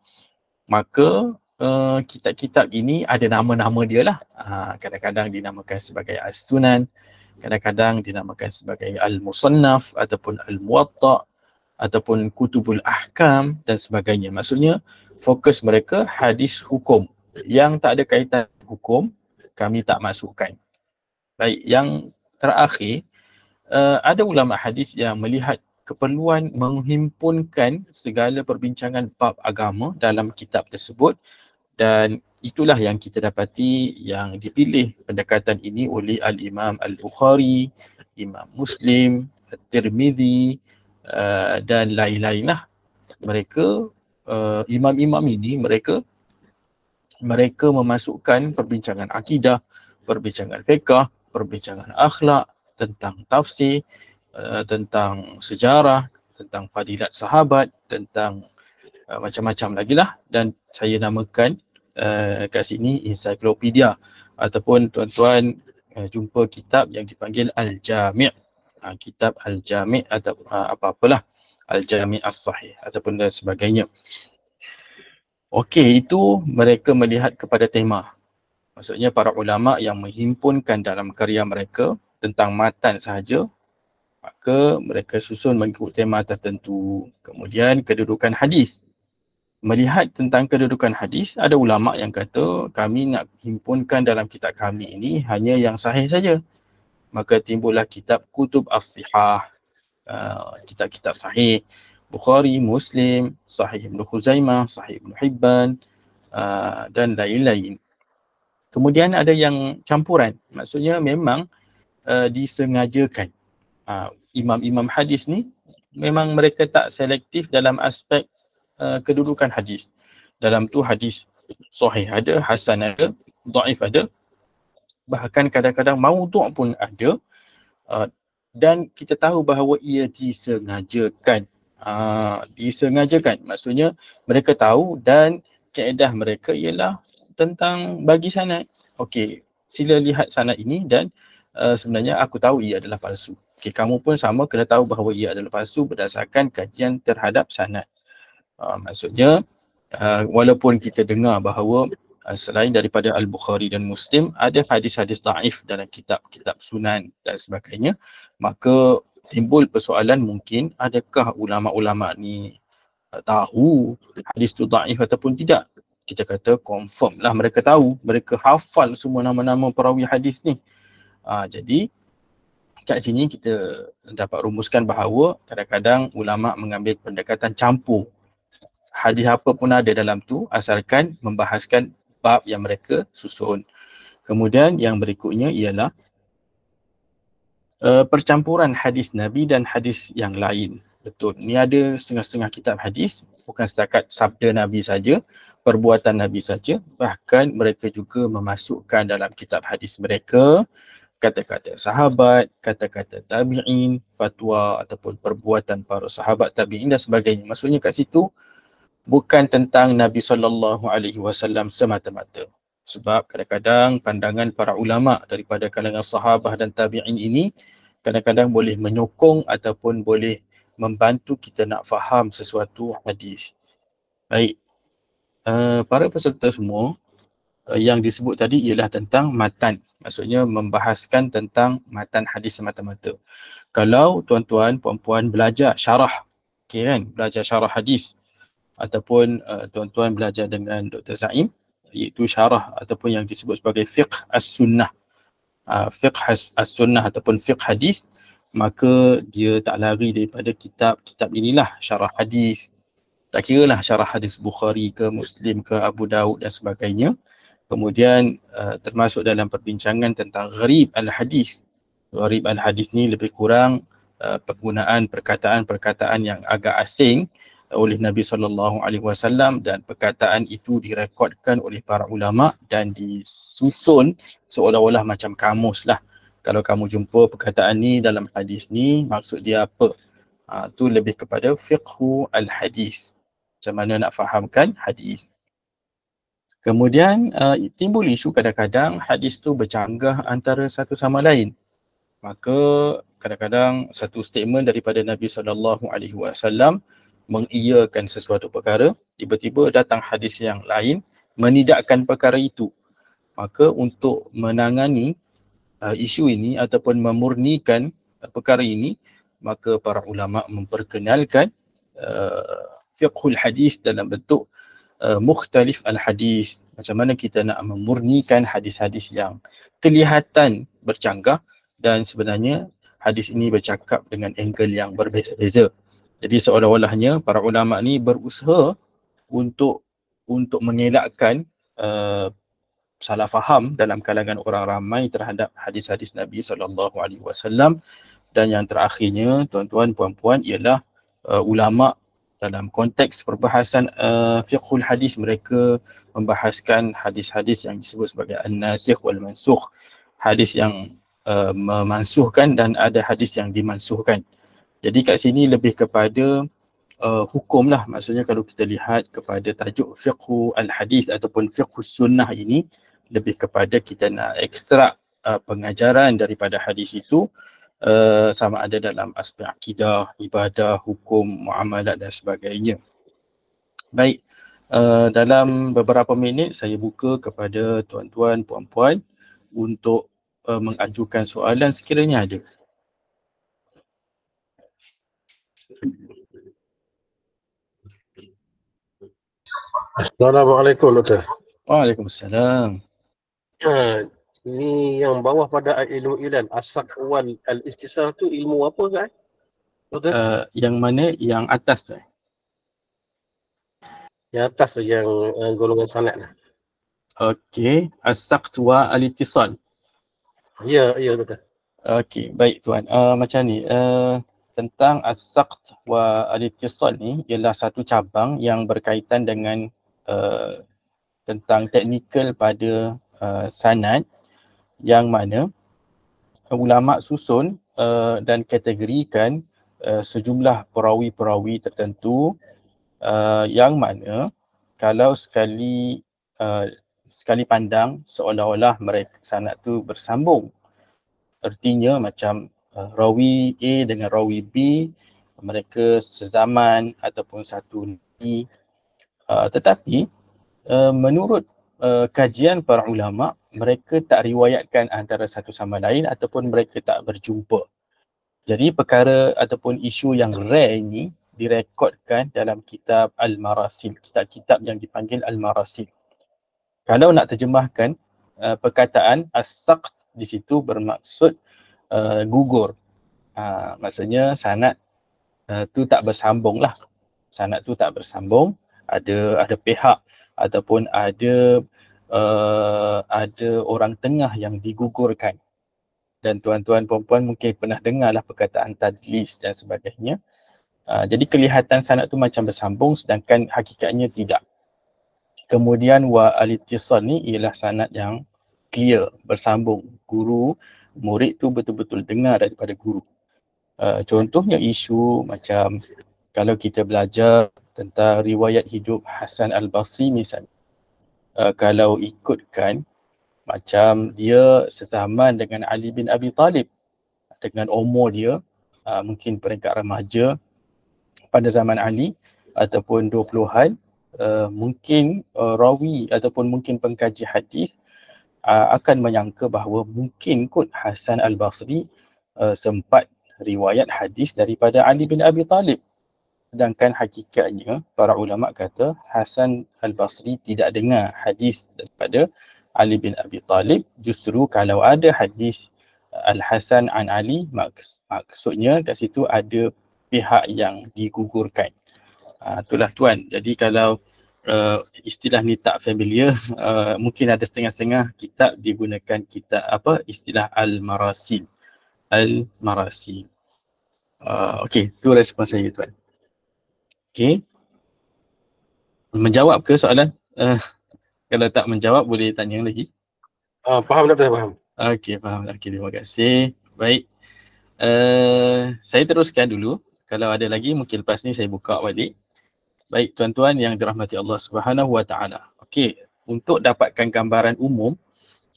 maka Eh, kitab-kitab ini ada nama-nama dia lah. Uh, kadang-kadang dinamakan sebagai As-Sunan, kadang-kadang dinamakan sebagai Al-Musannaf ataupun al muatta ataupun Kutubul Ahkam dan sebagainya. Maksudnya fokus mereka hadis hukum yang tak ada kaitan hukum kami tak masukkan. Baik, yang terakhir uh, ada ulama hadis yang melihat keperluan menghimpunkan segala perbincangan bab agama dalam kitab tersebut dan itulah yang kita dapati yang dipilih pendekatan ini oleh al-Imam al-Bukhari, Imam Muslim, Tirmizi uh, dan lain-lainlah. Mereka uh, imam-imam ini mereka mereka memasukkan perbincangan akidah, perbincangan fiqh, perbincangan akhlak tentang tafsir, uh, tentang sejarah, tentang fadilat sahabat, tentang uh, macam-macam lagi lah dan saya namakan uh, kat sini Encyclopedia ataupun tuan-tuan uh, jumpa kitab yang dipanggil Al-Jami' uh, kitab Al-Jami' atau uh, apa-apalah Al-Jami' As-Sahih ataupun dan sebagainya Okey, itu mereka melihat kepada tema. Maksudnya para ulama yang menghimpunkan dalam karya mereka tentang matan sahaja, maka mereka susun mengikut tema tertentu. Kemudian kedudukan hadis melihat tentang kedudukan hadis ada ulama yang kata kami nak himpunkan dalam kitab kami ini hanya yang sahih saja maka timbullah kitab kutub as-sihah uh, kitab-kitab sahih Bukhari, Muslim, Sahih Ibn Khuzaimah, Sahih Ibn Hibban uh, dan lain-lain. Kemudian ada yang campuran. Maksudnya memang uh, disengajakan. Uh, imam-imam hadis ni memang mereka tak selektif dalam aspek Uh, kedudukan hadis. Dalam tu hadis sahih ada, hasan ada, daif ada. Bahkan kadang-kadang maudhu' pun ada. Uh, dan kita tahu bahawa ia disengajakan. Uh, disengajakan. Maksudnya mereka tahu dan keedah mereka ialah tentang bagi sanat. Okey, sila lihat sanat ini dan uh, sebenarnya aku tahu ia adalah palsu. Okey, kamu pun sama kena tahu bahawa ia adalah palsu berdasarkan kajian terhadap sanat. Ha, maksudnya ha, walaupun kita dengar bahawa ha, selain daripada Al-Bukhari dan Muslim ada hadis-hadis Taif dalam kitab-kitab sunan dan sebagainya maka timbul persoalan mungkin adakah ulama-ulama ni ha, tahu hadis tu daif ataupun tidak kita kata confirm lah mereka tahu mereka hafal semua nama-nama perawi hadis ni ha, jadi kat sini kita dapat rumuskan bahawa kadang-kadang ulama mengambil pendekatan campur hadis apa pun ada dalam tu asalkan membahaskan bab yang mereka susun. Kemudian yang berikutnya ialah uh, percampuran hadis Nabi dan hadis yang lain. Betul. Ni ada setengah-setengah kitab hadis, bukan setakat sabda Nabi saja, perbuatan Nabi saja, bahkan mereka juga memasukkan dalam kitab hadis mereka kata-kata sahabat, kata-kata tabi'in, fatwa ataupun perbuatan para sahabat tabi'in dan sebagainya. Maksudnya kat situ bukan tentang Nabi sallallahu alaihi wasallam semata-mata. Sebab kadang-kadang pandangan para ulama daripada kalangan sahabah dan tabi'in ini kadang-kadang boleh menyokong ataupun boleh membantu kita nak faham sesuatu hadis. Baik. Uh, para peserta semua uh, yang disebut tadi ialah tentang matan. Maksudnya membahaskan tentang matan hadis semata-mata. Kalau tuan-tuan, puan-puan belajar syarah. Okey kan? Belajar syarah hadis ataupun uh, tuan-tuan belajar dengan Dr. Zaim iaitu syarah ataupun yang disebut sebagai fiqh as-sunnah uh, fiqh as-sunnah ataupun fiqh hadis maka dia tak lari daripada kitab-kitab inilah syarah hadis tak kira lah syarah hadis Bukhari ke Muslim ke Abu Daud dan sebagainya kemudian uh, termasuk dalam perbincangan tentang gharib al-hadis gharib al-hadis ni lebih kurang uh, penggunaan perkataan-perkataan yang agak asing oleh Nabi sallallahu alaihi wasallam dan perkataan itu direkodkan oleh para ulama dan disusun seolah-olah macam kamus lah. Kalau kamu jumpa perkataan ni dalam hadis ni, maksud dia apa? Ha, tu lebih kepada fiqhu al-hadis. Macam mana nak fahamkan hadis. Kemudian uh, timbul isu kadang-kadang hadis tu bercanggah antara satu sama lain. Maka kadang-kadang satu statement daripada Nabi saw mengiyakan sesuatu perkara tiba-tiba datang hadis yang lain menidakkan perkara itu maka untuk menangani uh, isu ini ataupun memurnikan uh, perkara ini maka para ulama memperkenalkan uh, fiqhul hadis dalam bentuk uh, mukhtalif al hadis macam mana kita nak memurnikan hadis-hadis yang kelihatan bercanggah dan sebenarnya hadis ini bercakap dengan angle yang berbeza-beza jadi seolah-olahnya para ulama ni berusaha untuk untuk mengelakkan uh, salah faham dalam kalangan orang ramai terhadap hadis-hadis Nabi sallallahu alaihi wasallam dan yang terakhirnya tuan-tuan puan-puan ialah uh, ulama dalam konteks perbahasan uh, fiqhul hadis mereka membahaskan hadis-hadis yang disebut sebagai an-nasikh wal mansukh hadis yang uh, memansuhkan dan ada hadis yang dimansuhkan jadi kat sini lebih kepada uh, hukum lah. Maksudnya kalau kita lihat kepada tajuk fiqh al-hadis ataupun fiqh sunnah ini lebih kepada kita nak ekstrak uh, pengajaran daripada hadis itu uh, sama ada dalam aspek akidah, ibadah, hukum, muamalat dan sebagainya. Baik, uh, dalam beberapa minit saya buka kepada tuan-tuan, puan-puan untuk uh, mengajukan soalan sekiranya ada. Assalamualaikum doktor. Waalaikumsalam. Ha, ni yang bawah pada ilmu ilan asak wal al istisar tu ilmu apa ke? Uh, yang mana yang atas tu? Eh? Yang atas tu yang uh, golongan sanad lah. Okey, asak tua al istisar. Ya, ya doktor. Okey, baik tuan. Uh, macam ni, uh, tentang asakt wa al-ittisal ni ialah satu cabang yang berkaitan dengan uh, tentang teknikal pada uh, sanad yang mana ulama susun uh, dan kategorikan uh, sejumlah perawi-perawi tertentu uh, yang mana kalau sekali uh, sekali pandang seolah-olah mereka sanad tu bersambung artinya macam uh, rawi A dengan rawi B mereka sezaman ataupun satu ni Ah, tetapi uh, menurut uh, kajian para ulama mereka tak riwayatkan antara satu sama lain ataupun mereka tak berjumpa jadi perkara ataupun isu yang rare ini direkodkan dalam kitab al-marasil kitab-kitab yang dipanggil al-marasil kalau nak terjemahkan uh, perkataan as-saqt di situ bermaksud uh, gugur uh, maksudnya sanad uh, tu tak bersambung lah sanad tu tak bersambung ada ada pihak ataupun ada uh, ada orang tengah yang digugurkan dan tuan-tuan perempuan mungkin pernah dengar lah perkataan tadlis dan sebagainya uh, jadi kelihatan sanad tu macam bersambung sedangkan hakikatnya tidak kemudian wa alitisal ni ialah sanad yang clear bersambung guru murid tu betul-betul dengar daripada guru uh, contohnya isu macam kalau kita belajar tentang riwayat hidup Hasan Al-Basri misal, uh, kalau ikutkan macam dia sezaman dengan Ali bin Abi Talib dengan umur dia uh, mungkin peringkat remaja pada zaman Ali ataupun 20-an uh, mungkin uh, rawi ataupun mungkin pengkaji hadis uh, akan menyangka bahawa mungkin kot Hasan Al-Basri uh, sempat riwayat hadis daripada Ali bin Abi Talib Sedangkan hakikatnya para ulama kata Hasan Al-Basri tidak dengar hadis daripada Ali bin Abi Talib justru kalau ada hadis uh, Al-Hasan an Ali maks- maksudnya kat situ ada pihak yang digugurkan. Uh, itulah tuan. Jadi kalau uh, istilah ni tak familiar [laughs] uh, mungkin ada setengah-setengah kitab digunakan kita apa istilah al-marasil. Al-marasil. Uh, ah, okay, tu respon saya tuan. Okay. Menjawab ke soalan? Uh, kalau tak menjawab boleh tanya lagi. Uh, faham tak? Faham. Okay, faham. Okay, terima kasih. Baik. Uh, saya teruskan dulu. Kalau ada lagi mungkin lepas ni saya buka balik. Baik tuan-tuan yang dirahmati Allah Subhanahu Wa Taala. Okey, untuk dapatkan gambaran umum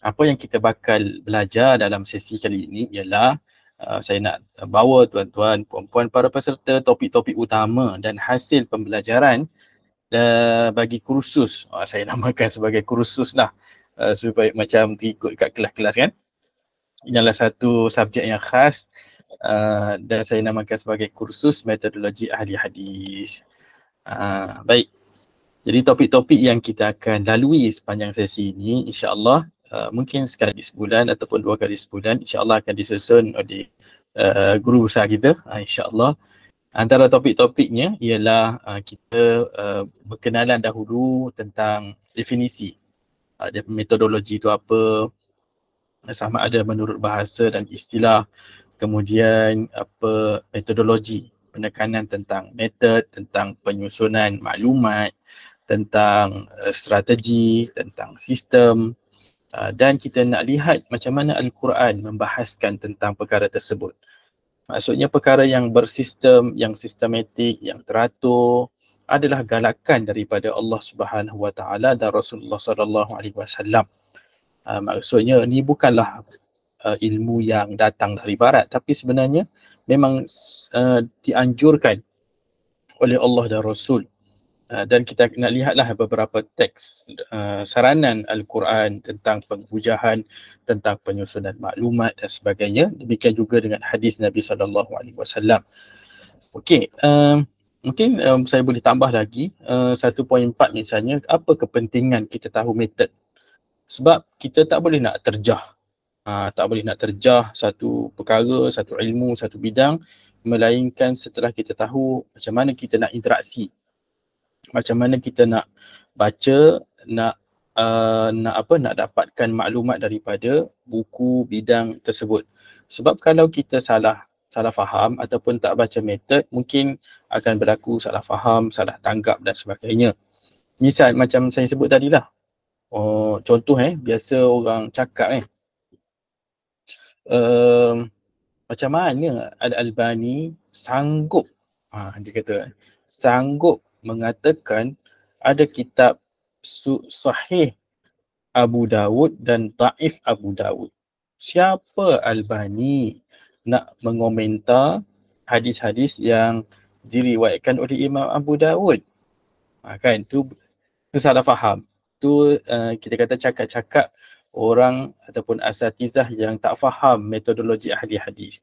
apa yang kita bakal belajar dalam sesi kali ini ialah Ah, saya nak bawa tuan-tuan, puan-puan para peserta topik-topik utama dan hasil pembelajaran uh, bagi kursus. Uh, saya [laughs] namakan sebagai kursus lah uh, supaya macam ikut kat kelas-kelas kan. Ini adalah satu subjek yang khas uh, dan saya namakan sebagai kursus metodologi ahli hadis. Uh, baik. Jadi topik-topik yang kita akan lalui sepanjang sesi ini insya-Allah Uh, mungkin sekali sebulan ataupun dua kali sebulan insyaallah akan disusun oleh uh, guru besar kita uh, insyaallah antara topik-topiknya ialah uh, kita uh, berkenalan dahulu tentang definisi ada uh, metodologi itu apa sama ada menurut bahasa dan istilah kemudian apa metodologi penekanan tentang method tentang penyusunan maklumat tentang uh, strategi tentang sistem Ah, dan kita nak lihat macam mana Al-Quran membahaskan tentang perkara tersebut. Maksudnya perkara yang bersistem, yang sistematik, yang teratur adalah galakan daripada Allah Subhanahu Wa Taala dan Rasulullah Sallallahu Alaihi Wasallam. Ah, maksudnya ini bukanlah uh, ilmu yang datang dari Barat, tapi sebenarnya memang uh, dianjurkan oleh Allah dan Rasul Ah, dan kita nak lihatlah beberapa teks uh, saranan Al-Quran tentang penghujahan, tentang penyusunan maklumat dan sebagainya. Demikian juga dengan hadis Nabi SAW. Okey, um, mungkin um, saya boleh tambah lagi satu uh, poin empat misalnya, apa kepentingan kita tahu metod? Sebab kita tak boleh nak terjah, uh, tak boleh nak terjah satu perkara, satu ilmu, satu bidang melainkan setelah kita tahu macam mana kita nak interaksi macam mana kita nak baca nak uh, nak apa nak dapatkan maklumat daripada buku bidang tersebut sebab kalau kita salah salah faham ataupun tak baca method mungkin akan berlaku salah faham salah tanggap dan sebagainya misal macam saya sebut tadi lah oh, contoh eh biasa orang cakap eh um, macam mana Al-Albani sanggup ha, dia kata sanggup mengatakan ada kitab sahih Abu Dawud dan Taif Abu Dawud. Siapa Albani nak mengomentar hadis-hadis yang diriwayatkan oleh Imam Abu Dawud? Ha, kan tu tu salah faham. Tu uh, kita kata cakap-cakap orang ataupun asatizah yang tak faham metodologi ahli hadis.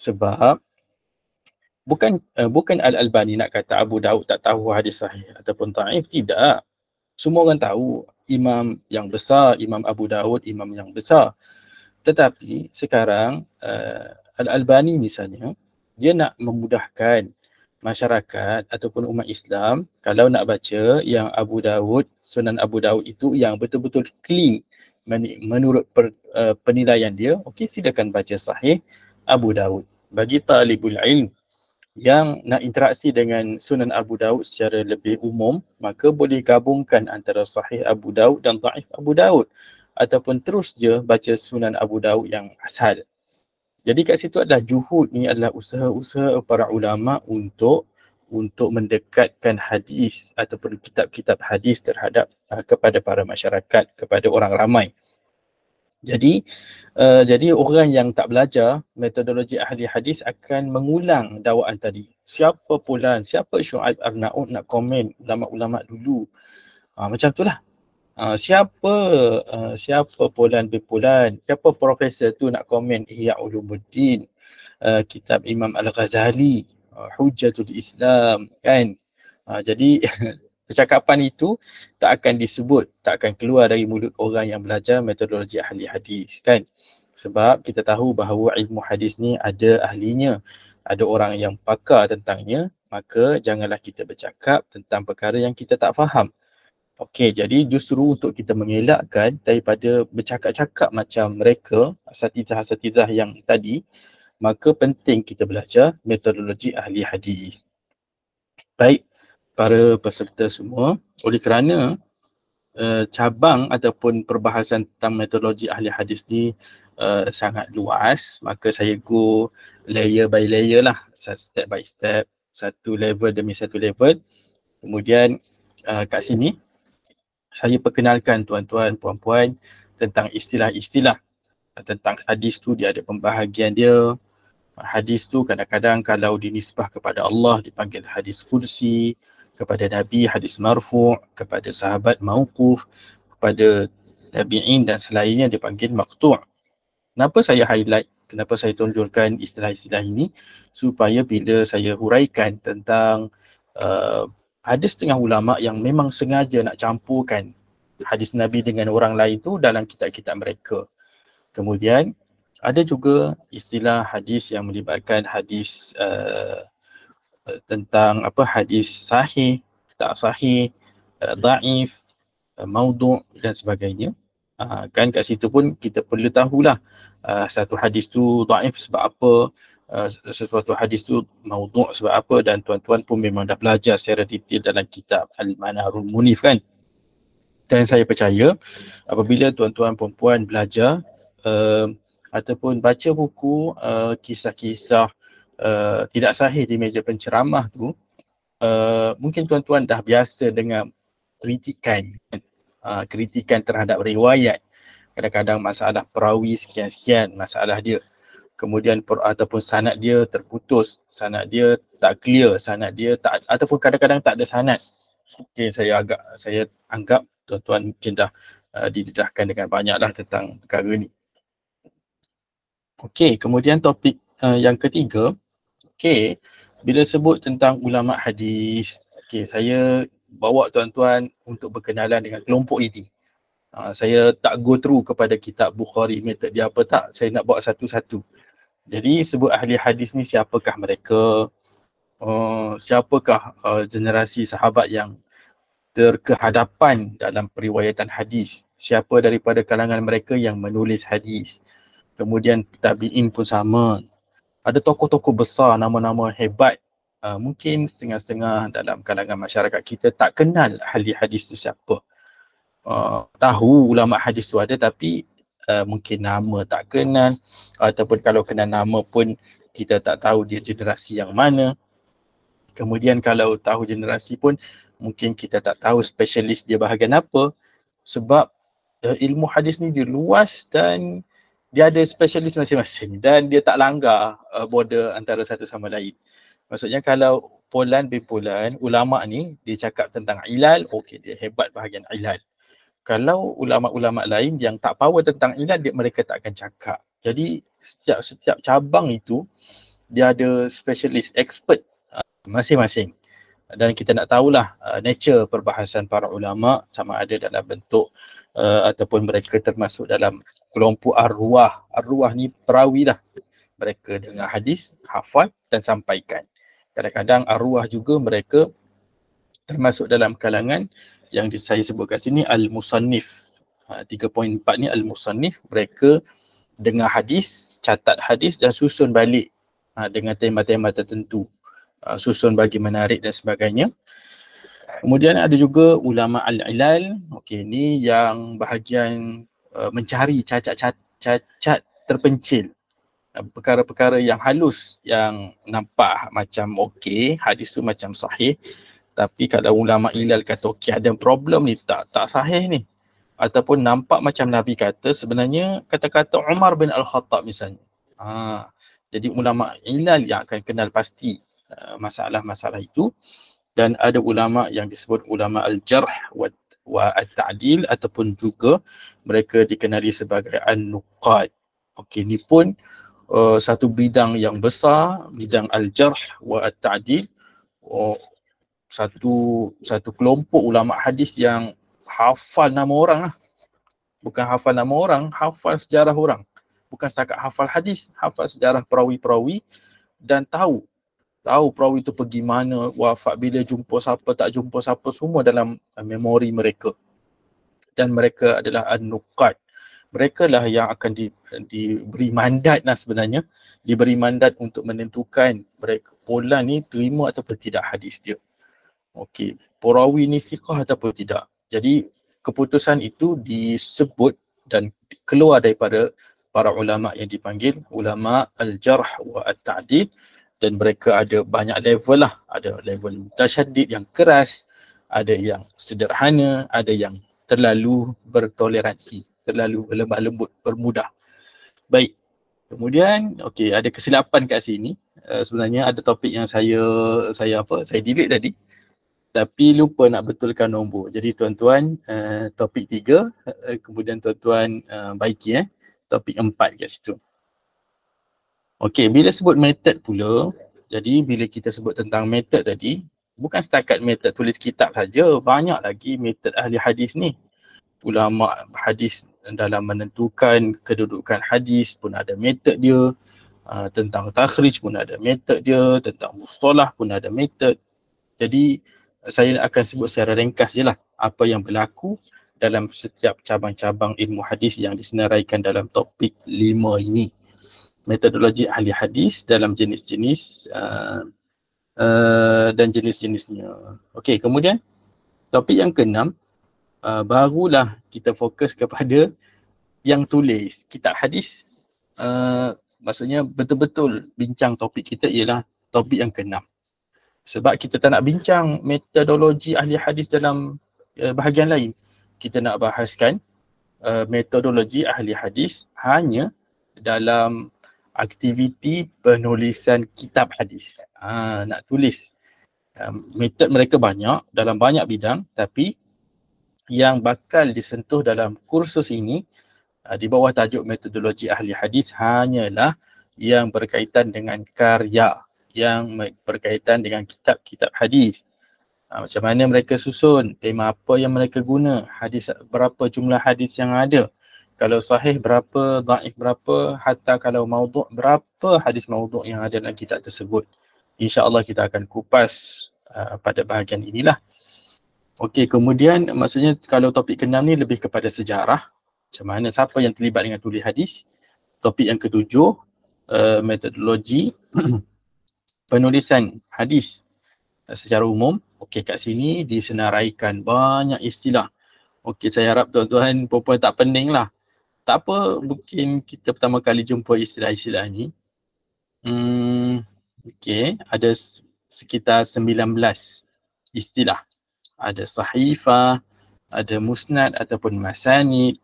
Sebab bukan uh, bukan Al-Albani nak kata Abu Daud tak tahu hadis sahih ataupun taif tidak semua orang tahu imam yang besar imam Abu Daud imam yang besar tetapi sekarang uh, Al-Albani misalnya dia nak memudahkan masyarakat ataupun umat Islam kalau nak baca yang Abu Daud Sunan Abu Daud itu yang betul-betul clean menurut per, uh, penilaian dia okey silakan baca sahih Abu Daud bagi talibul ilm yang nak interaksi dengan Sunan Abu Daud secara lebih umum maka boleh gabungkan antara Sahih Abu Daud dan Taif Abu Daud ataupun terus je baca Sunan Abu Daud yang asal. Jadi kat situ adalah juhud ni adalah usaha-usaha para ulama untuk untuk mendekatkan hadis ataupun kitab-kitab hadis terhadap uh, kepada para masyarakat, kepada orang ramai. Jadi uh, jadi orang yang tak belajar metodologi ahli hadis akan mengulang dakwaan tadi. Siapa pulan, siapa Syu'aib Arnaud nak komen ulama-ulama dulu. Ha, macam itulah. Uh, ah, siapa uh, siapa polan bipolan siapa profesor tu nak komen ihya ulumuddin uh, kitab imam al-ghazali uh, hujjatul islam kan uh, jadi [laughs] percakapan itu tak akan disebut, tak akan keluar dari mulut orang yang belajar metodologi ahli hadis kan. Sebab kita tahu bahawa ilmu hadis ni ada ahlinya, ada orang yang pakar tentangnya, maka janganlah kita bercakap tentang perkara yang kita tak faham. Okey, jadi justru untuk kita mengelakkan daripada bercakap-cakap macam mereka, asatizah-asatizah yang tadi, maka penting kita belajar metodologi ahli hadis. Baik, para peserta semua oleh kerana uh, cabang ataupun perbahasan tentang metodologi ahli hadis ni uh, sangat luas maka saya go layer by layer lah step by step satu level demi satu level kemudian uh, kat sini saya perkenalkan tuan-tuan puan-puan tentang istilah-istilah tentang hadis tu dia ada pembahagian dia hadis tu kadang-kadang kalau dinisbah kepada Allah dipanggil hadis kursi kepada Nabi hadis marfu' kepada sahabat mauquf kepada tabi'in dan selainnya dipanggil maqtu' kenapa saya highlight kenapa saya tunjukkan istilah-istilah ini supaya bila saya huraikan tentang uh, ada setengah ulama yang memang sengaja nak campurkan hadis Nabi dengan orang lain tu dalam kitab-kitab mereka kemudian ada juga istilah hadis yang melibatkan hadis uh, Eh, tentang apa hadis sahih, tak sahih, uh, daif, uh, eh, maudhu' dan sebagainya. Uh, kan kat situ pun kita perlu tahulah uh, satu hadis tu daif sebab apa, uh, sesuatu hadis tu maudhu' sebab apa dan tuan-tuan pun memang dah belajar secara detail dalam kitab Al-Manarul Munif kan. Dan saya percaya apabila tuan-tuan perempuan belajar uh, ataupun baca buku kisah-kisah uh, Eh, tidak sahih di meja penceramah tu uh, mungkin tuan-tuan dah biasa dengan kritikan uh, kritikan terhadap riwayat kadang-kadang masalah perawi sekian-sekian masalah dia kemudian per, ataupun sanad dia terputus sanad dia tak clear sanad dia tak ataupun kadang-kadang tak ada sanad mungkin saya agak saya anggap tuan-tuan mungkin dah uh, didedahkan dengan banyaklah tentang perkara ni okey kemudian topik uh, yang ketiga Okey, bila sebut tentang ulama hadis, okey saya bawa tuan-tuan untuk berkenalan dengan kelompok ini. Uh, saya tak go through kepada kitab Bukhari method dia apa tak, saya nak bawa satu-satu. Jadi sebut ahli hadis ni siapakah mereka? Uh, siapakah uh, generasi sahabat yang terkehadapan dalam periwayatan hadis? Siapa daripada kalangan mereka yang menulis hadis? Kemudian tabi'in pun sama, ada tokoh-tokoh besar, nama-nama hebat Uh, mungkin setengah-setengah dalam kalangan masyarakat kita tak kenal ahli hadis tu siapa. Uh, tahu ulama hadis tu ada tapi uh, mungkin nama tak kenal ataupun kalau kenal nama pun kita tak tahu dia generasi yang mana. Kemudian kalau tahu generasi pun mungkin kita tak tahu spesialis dia bahagian apa sebab uh, ilmu hadis ni dia luas dan dia ada specialist masing-masing dan dia tak langgar uh, border antara satu sama lain. Maksudnya kalau polan Poland, ulama ni dia cakap tentang ilal, okey dia hebat bahagian ilal. Kalau ulama-ulama lain yang tak power tentang ilal, dia, mereka tak akan cakap. Jadi setiap setiap cabang itu dia ada specialist expert uh, masing-masing. Dan kita nak tahulah uh, nature perbahasan para ulama sama ada dalam bentuk uh, ataupun mereka termasuk dalam kelompok arwah. Arwah ni perawi lah. Mereka dengar hadis, hafal dan sampaikan. Kadang-kadang arwah juga mereka termasuk dalam kalangan yang saya sebutkan sini Al-Musannif. Ha, 3.4 ni Al-Musannif. Mereka dengar hadis, catat hadis dan susun balik ha, dengan tema-tema tertentu. Ha, susun bagi menarik dan sebagainya. Kemudian ada juga ulama al-ilal. Okey ni yang bahagian Uh, mencari cacat-cacat terpencil uh, perkara-perkara yang halus yang nampak macam okey hadis tu macam sahih tapi kalau ulama ilal kata okey ada problem ni tak tak sahih ni ataupun nampak macam nabi kata sebenarnya kata-kata Umar bin Al-Khattab misalnya ha jadi ulama ilal yang akan kenal pasti uh, masalah-masalah itu dan ada ulama yang disebut ulama al-jarh wa wa at-ta'dil ataupun juga mereka dikenali sebagai an-nuqad. Okey ni pun uh, satu bidang yang besar, bidang al-jarh wa at-ta'dil. Oh, satu satu kelompok ulama hadis yang hafal nama orang lah. Bukan hafal nama orang, hafal sejarah orang. Bukan setakat hafal hadis, hafal sejarah perawi-perawi dan tahu tahu perawi itu pergi mana, wafat bila jumpa siapa, tak jumpa siapa, semua dalam uh, memori mereka. Dan mereka adalah nukat. Mereka lah yang akan di, diberi mandat lah sebenarnya. Diberi mandat untuk menentukan mereka pola ni terima atau tidak hadis dia. Okey, perawi ni sikah atau tidak. Jadi keputusan itu disebut dan keluar daripada para ulama yang dipanggil ulama al-jarh wa at-ta'dil dan mereka ada banyak level lah ada level mutasyadid yang keras ada yang sederhana ada yang terlalu bertoleransi terlalu lemah lembut bermudah baik kemudian okey ada kesilapan kat sini uh, sebenarnya ada topik yang saya saya apa saya delete tadi tapi lupa nak betulkan nombor. Jadi tuan-tuan, uh, topik tiga. Uh, kemudian tuan-tuan uh, baiki eh. Topik empat kat situ. Okey, bila sebut method pula, jadi bila kita sebut tentang method tadi, bukan setakat method tulis kitab saja, banyak lagi method ahli hadis ni. Ulama hadis dalam menentukan kedudukan hadis pun ada method dia. Uh, tentang takhrij pun ada method dia, tentang mustalah pun ada method. Jadi saya akan sebut secara ringkas je lah apa yang berlaku dalam setiap cabang-cabang ilmu hadis yang disenaraikan dalam topik lima ini metodologi ahli hadis dalam jenis-jenis uh, uh, dan jenis-jenisnya. Okey, kemudian topik yang keenam uh, barulah kita fokus kepada yang tulis kitab hadis. Uh, maksudnya betul-betul bincang topik kita ialah topik yang keenam. Sebab kita tak nak bincang metodologi ahli hadis dalam uh, bahagian lain. Kita nak bahaskan uh, metodologi ahli hadis hanya dalam aktiviti penulisan kitab hadis. Ha, nak tulis. Um, method mereka banyak dalam banyak bidang tapi yang bakal disentuh dalam kursus ini uh, di bawah tajuk metodologi ahli hadis hanyalah yang berkaitan dengan karya yang berkaitan dengan kitab-kitab hadis. Ha, macam mana mereka susun, tema apa yang mereka guna, hadis berapa jumlah hadis yang ada kalau sahih berapa, daif berapa, hatta kalau mauduk berapa hadis mauduk yang ada dalam kitab tersebut. Allah kita akan kupas uh, pada bahagian inilah. Okey, kemudian maksudnya kalau topik ke-6 ni lebih kepada sejarah. Macam mana siapa yang terlibat dengan tulis hadis. Topik yang ketujuh, uh, metodologi [clears throat] penulisan hadis uh, secara umum. Okey, kat sini disenaraikan banyak istilah. Okey, saya harap tuan-tuan puan tak pening lah tak apa mungkin kita pertama kali jumpa istilah-istilah ni. Hmm, okay, ada sekitar 19 istilah. Ada sahifah, ada musnad ataupun masanid,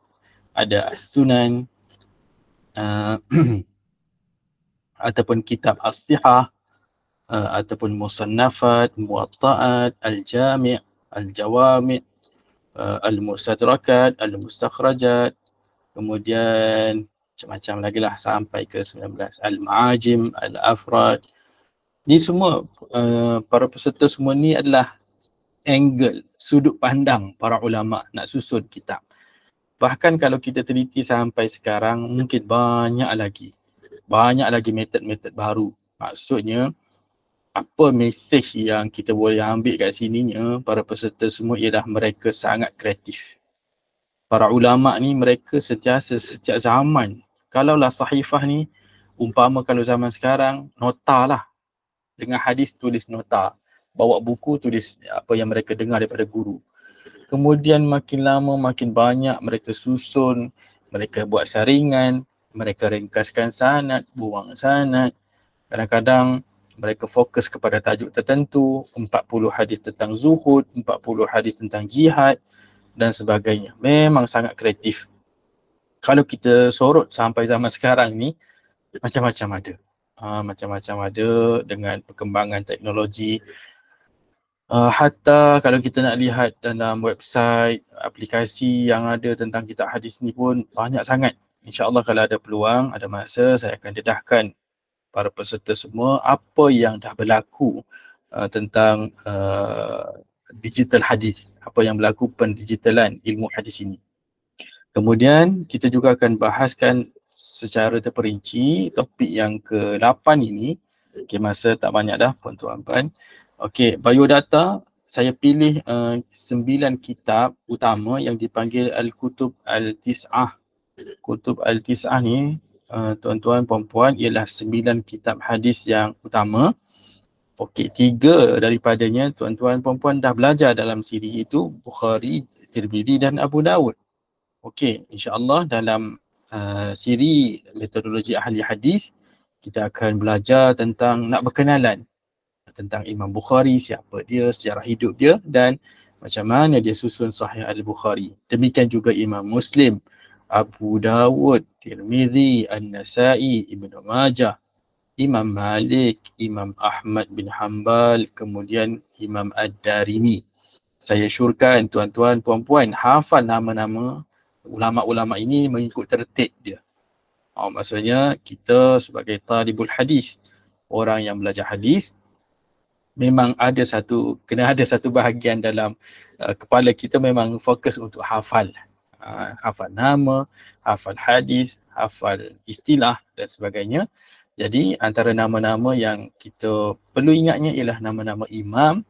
ada sunan, uh, [clears throat] ataupun kitab as-sihah, uh, ataupun musannafat, muwatta'at, al-jami', al-jawami', uh, al-mustadrakat, al-mustakhrajat, kemudian macam-macam lagi lah sampai ke 19 Al-Ma'ajim, Al-Afrad ni semua uh, para peserta semua ni adalah angle, sudut pandang para ulama nak susun kitab bahkan kalau kita teliti sampai sekarang mungkin banyak lagi banyak lagi metod-metod baru maksudnya apa mesej yang kita boleh ambil kat sininya para peserta semua ialah mereka sangat kreatif para ulama ni mereka sejak sejak zaman kalaulah sahifah ni umpama kalau zaman sekarang nota lah dengan hadis tulis nota bawa buku tulis apa yang mereka dengar daripada guru kemudian makin lama makin banyak mereka susun mereka buat saringan mereka ringkaskan sanad buang sanad kadang-kadang mereka fokus kepada tajuk tertentu 40 hadis tentang zuhud 40 hadis tentang jihad dan sebagainya. Memang sangat kreatif. Kalau kita sorot sampai zaman sekarang ni, macam-macam ada. Uh, macam-macam ada dengan perkembangan teknologi. Uh, hatta kalau kita nak lihat dalam website, aplikasi yang ada tentang kitab hadis ni pun banyak sangat. Insya Allah kalau ada peluang, ada masa, saya akan dedahkan para peserta semua apa yang dah berlaku uh, tentang uh, digital hadis apa yang berlaku pendigitalan ilmu hadis ini kemudian kita juga akan bahaskan secara terperinci topik yang ke-8 ini okey masa tak banyak dah pun tuan-puan okey biodata saya pilih eh, sembilan uh, kitab utama yang dipanggil al-kutub al-tis'ah kutub al-tis'ah ni uh, tuan-tuan puan-puan ialah sembilan kitab hadis yang utama Okey, tiga daripadanya tuan-tuan puan-puan dah belajar dalam siri itu Bukhari, Tirmidhi dan Abu Dawud. Okey, insya-Allah dalam uh, siri metodologi ahli hadis kita akan belajar tentang nak berkenalan tentang Imam Bukhari, siapa dia, sejarah hidup dia dan macam mana dia susun sahih Al-Bukhari. Demikian juga Imam Muslim, Abu Dawud, Tirmidhi, An-Nasai, Ibn Majah, Imam Malik, Imam Ahmad bin Hanbal, kemudian Imam Ad-Darimi. Saya syurkan tuan-tuan, puan-puan, hafal nama-nama ulama-ulama ini mengikut tertib dia. Oh, maksudnya kita sebagai talibul hadis, orang yang belajar hadis, memang ada satu, kena ada satu bahagian dalam uh, kepala kita memang fokus untuk hafal. Uh, hafal nama, hafal hadis, hafal istilah dan sebagainya. Jadi antara nama-nama yang kita perlu ingatnya ialah nama-nama imam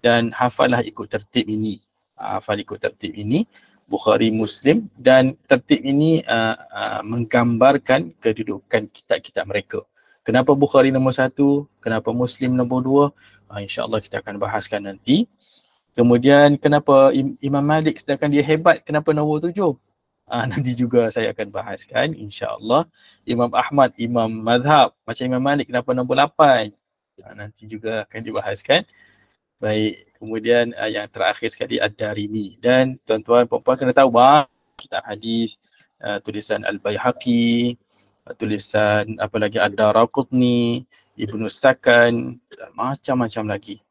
dan hafalah ikut tertib ini. Uh, hafal ikut tertib ini Bukhari Muslim dan tertib ini uh, uh, menggambarkan kedudukan kitab-kitab mereka. Kenapa Bukhari nombor satu, kenapa Muslim nombor dua, uh, insyaAllah kita akan bahaskan nanti. Kemudian kenapa Imam Malik sedangkan dia hebat, kenapa nombor tujuh? Uh, [laughs] nanti juga saya akan bahaskan insyaAllah Imam Ahmad, Imam Madhab macam Imam Malik kenapa 68 uh, ah, nanti juga akan dibahaskan baik kemudian uh, yang terakhir sekali Ad-Darimi dan tuan-tuan puan-puan kena tahu bah kitab hadis uh, tulisan Al-Bayhaqi uh, tulisan apalagi Ad-Darakutni Ibnu Sakan uh, macam-macam lagi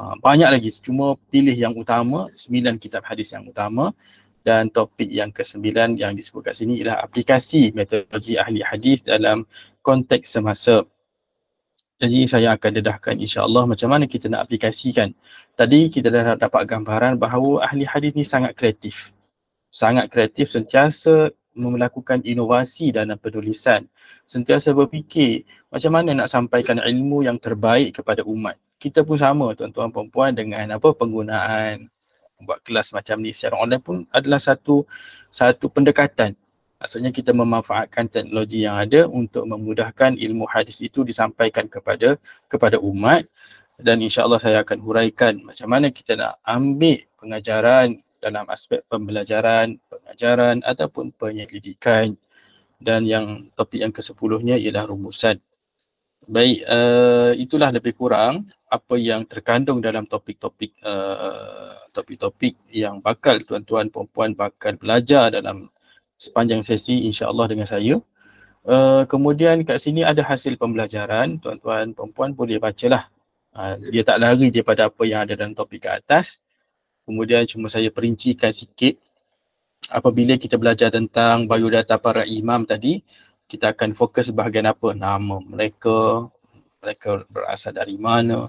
uh, banyak lagi cuma pilih yang utama sembilan kitab hadis yang utama dan topik yang kesembilan yang disebut kat sini ialah aplikasi metodologi ahli hadis dalam konteks semasa. Jadi saya akan dedahkan insya-Allah macam mana kita nak aplikasikan. Tadi kita dah dapat gambaran bahawa ahli hadis ni sangat kreatif. Sangat kreatif sentiasa melakukan inovasi dalam penulisan. Sentiasa berfikir macam mana nak sampaikan ilmu yang terbaik kepada umat. Kita pun sama tuan-tuan puan-puan dengan apa penggunaan buat kelas macam ni secara online pun adalah satu satu pendekatan. Maksudnya kita memanfaatkan teknologi yang ada untuk memudahkan ilmu hadis itu disampaikan kepada kepada umat dan insya-Allah saya akan huraikan macam mana kita nak ambil pengajaran dalam aspek pembelajaran, pengajaran ataupun penyelidikan dan yang topik yang kesepuluhnya 10 ialah rumusan. Baik, uh, itulah lebih kurang apa yang terkandung dalam topik-topik uh, topik-topik yang bakal tuan-tuan puan-puan bakal belajar dalam sepanjang sesi insya-Allah dengan saya. Uh, kemudian kat sini ada hasil pembelajaran tuan-tuan puan-puan boleh bacalah. Uh, dia tak lari daripada apa yang ada dalam topik ke atas. Kemudian cuma saya perincikan sikit apabila kita belajar tentang biodata para imam tadi kita akan fokus bahagian apa nama mereka mereka berasal dari mana uh,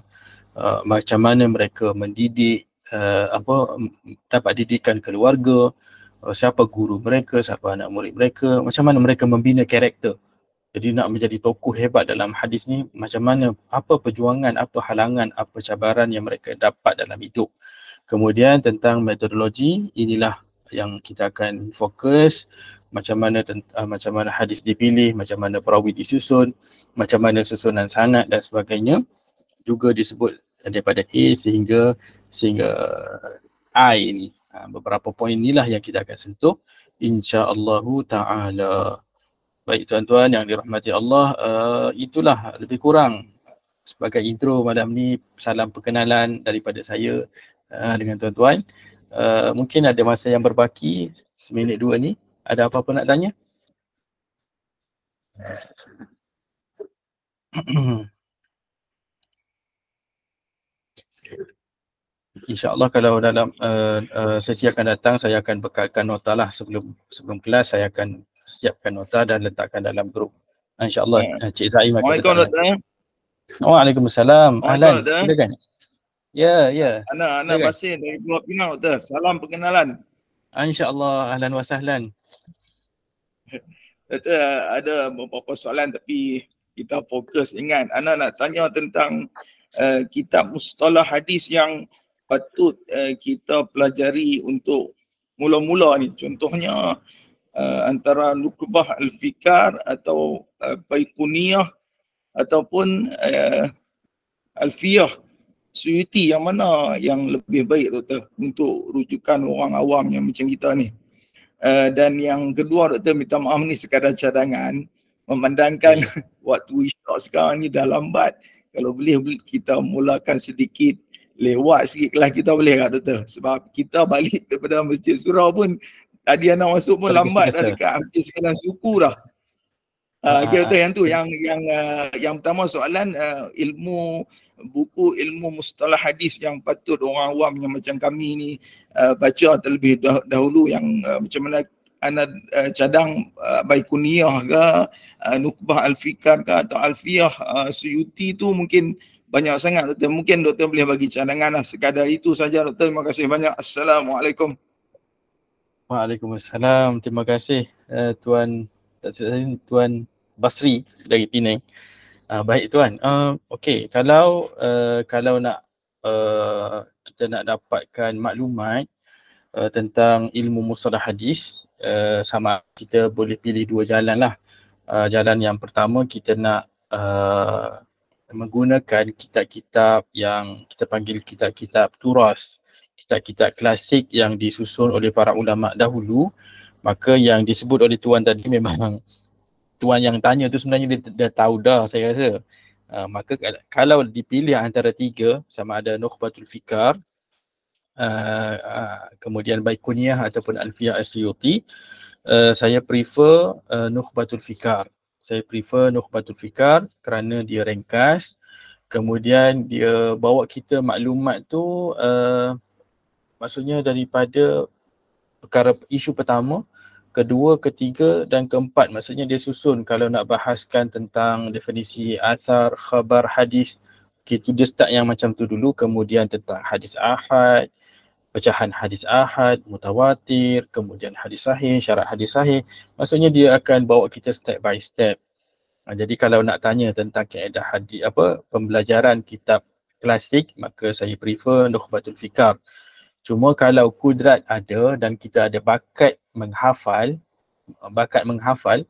Uh, macam mana mereka mendidik uh, apa dapat didikan keluarga uh, siapa guru mereka siapa anak murid mereka macam mana mereka membina karakter jadi nak menjadi tokoh hebat dalam hadis ni macam mana apa perjuangan apa halangan apa cabaran yang mereka dapat dalam hidup kemudian tentang metodologi inilah yang kita akan fokus macam mana uh, macam mana hadis dipilih macam mana perawi disusun macam mana susunan sanad dan sebagainya juga disebut daripada A sehingga sehingga I ini ha, beberapa poin inilah yang kita akan sentuh insya-Allah taala baik tuan-tuan yang dirahmati Allah uh, itulah lebih kurang sebagai intro malam ni salam perkenalan daripada saya uh, dengan tuan-tuan uh, mungkin ada masa yang berbaki seminit dua ni ada apa-apa nak tanya [clears throat] hmm. InsyaAllah kalau dalam uh, uh, sesi akan datang saya akan bekalkan nota lah sebelum sebelum kelas saya akan siapkan nota dan letakkan dalam grup. InsyaAllah yeah. Hmm. Cik Zahim akan Waalaikumsalam. Datang. Eh. Waalaikumsalam. Waalaikumsalam. Ahlan. Silakan. Ya, ya. Anak, anak masih dari Pulau Pinang, Doktor. Salam perkenalan. InsyaAllah. Ahlan wa sahlan. Doktor, [laughs] ada beberapa soalan tapi kita fokus. Ingat, anak nak tanya tentang uh, kitab mustalah hadis yang patut eh, kita pelajari untuk mula-mula ni contohnya uh, antara nukbah al-fikar atau uh, baikuniyah ataupun uh, alfiyah suyuti yang mana yang lebih baik doktor untuk rujukan orang awam yang macam kita ni uh, dan yang kedua doktor minta maaf ni sekadar cadangan memandangkan hmm. [laughs] waktu isyak sekarang ni dah lambat kalau boleh kita mulakan sedikit lewat sikit kelas kita boleh kan tu, sebab kita balik daripada masjid surau pun tadi anak masuk pun lambat dah dekat hampir sekalian suku dah uh, ah, okay, ah, doktor yang tu yang yang uh, yang pertama soalan uh, ilmu buku ilmu mustalah hadis yang patut orang awam yang macam kami ni uh, baca terlebih dah, dahulu yang uh, macam mana ana uh, cadang uh, baikuniyah ke uh, nukbah alfikar ke atau alfiah uh, suyuti tu mungkin banyak sangat doktor. Mungkin doktor boleh bagi cadangan lah. Sekadar itu saja doktor. Terima kasih banyak. Assalamualaikum. Waalaikumsalam. Terima kasih uh, Tuan Tuan Basri dari Penang. Uh, baik Tuan. Uh, ah, okay. Kalau uh, kalau nak uh, kita nak dapatkan maklumat uh, tentang ilmu mustalah hadis uh, sama kita boleh pilih dua jalan lah. Uh, jalan yang pertama kita nak uh, menggunakan kitab-kitab yang kita panggil kitab-kitab turas, kitab-kitab klasik yang disusun oleh para ulama dahulu, maka yang disebut oleh tuan tadi memang [laughs] tuan yang tanya tu sebenarnya dia dah tahu dah saya rasa. Uh, maka kalau dipilih antara tiga sama ada Nukhbatul Fikar Uh, uh, kemudian Baikuniyah ataupun Alfiyah Asyuti uh, saya prefer uh, Nukhbatul Fikar saya prefer Nukhbatul Fikar kerana dia ringkas kemudian dia bawa kita maklumat tu uh, maksudnya daripada perkara isu pertama kedua, ketiga dan keempat maksudnya dia susun kalau nak bahaskan tentang definisi asar, khabar, hadis okay, tu dia start yang macam tu dulu kemudian tentang hadis ahad pecahan hadis ahad, mutawatir, kemudian hadis sahih, syarat hadis sahih. Maksudnya dia akan bawa kita step by step. Ha, jadi kalau nak tanya tentang kaedah hadis apa pembelajaran kitab klasik maka saya prefer Nukhbatul Fikar. Cuma kalau kudrat ada dan kita ada bakat menghafal bakat menghafal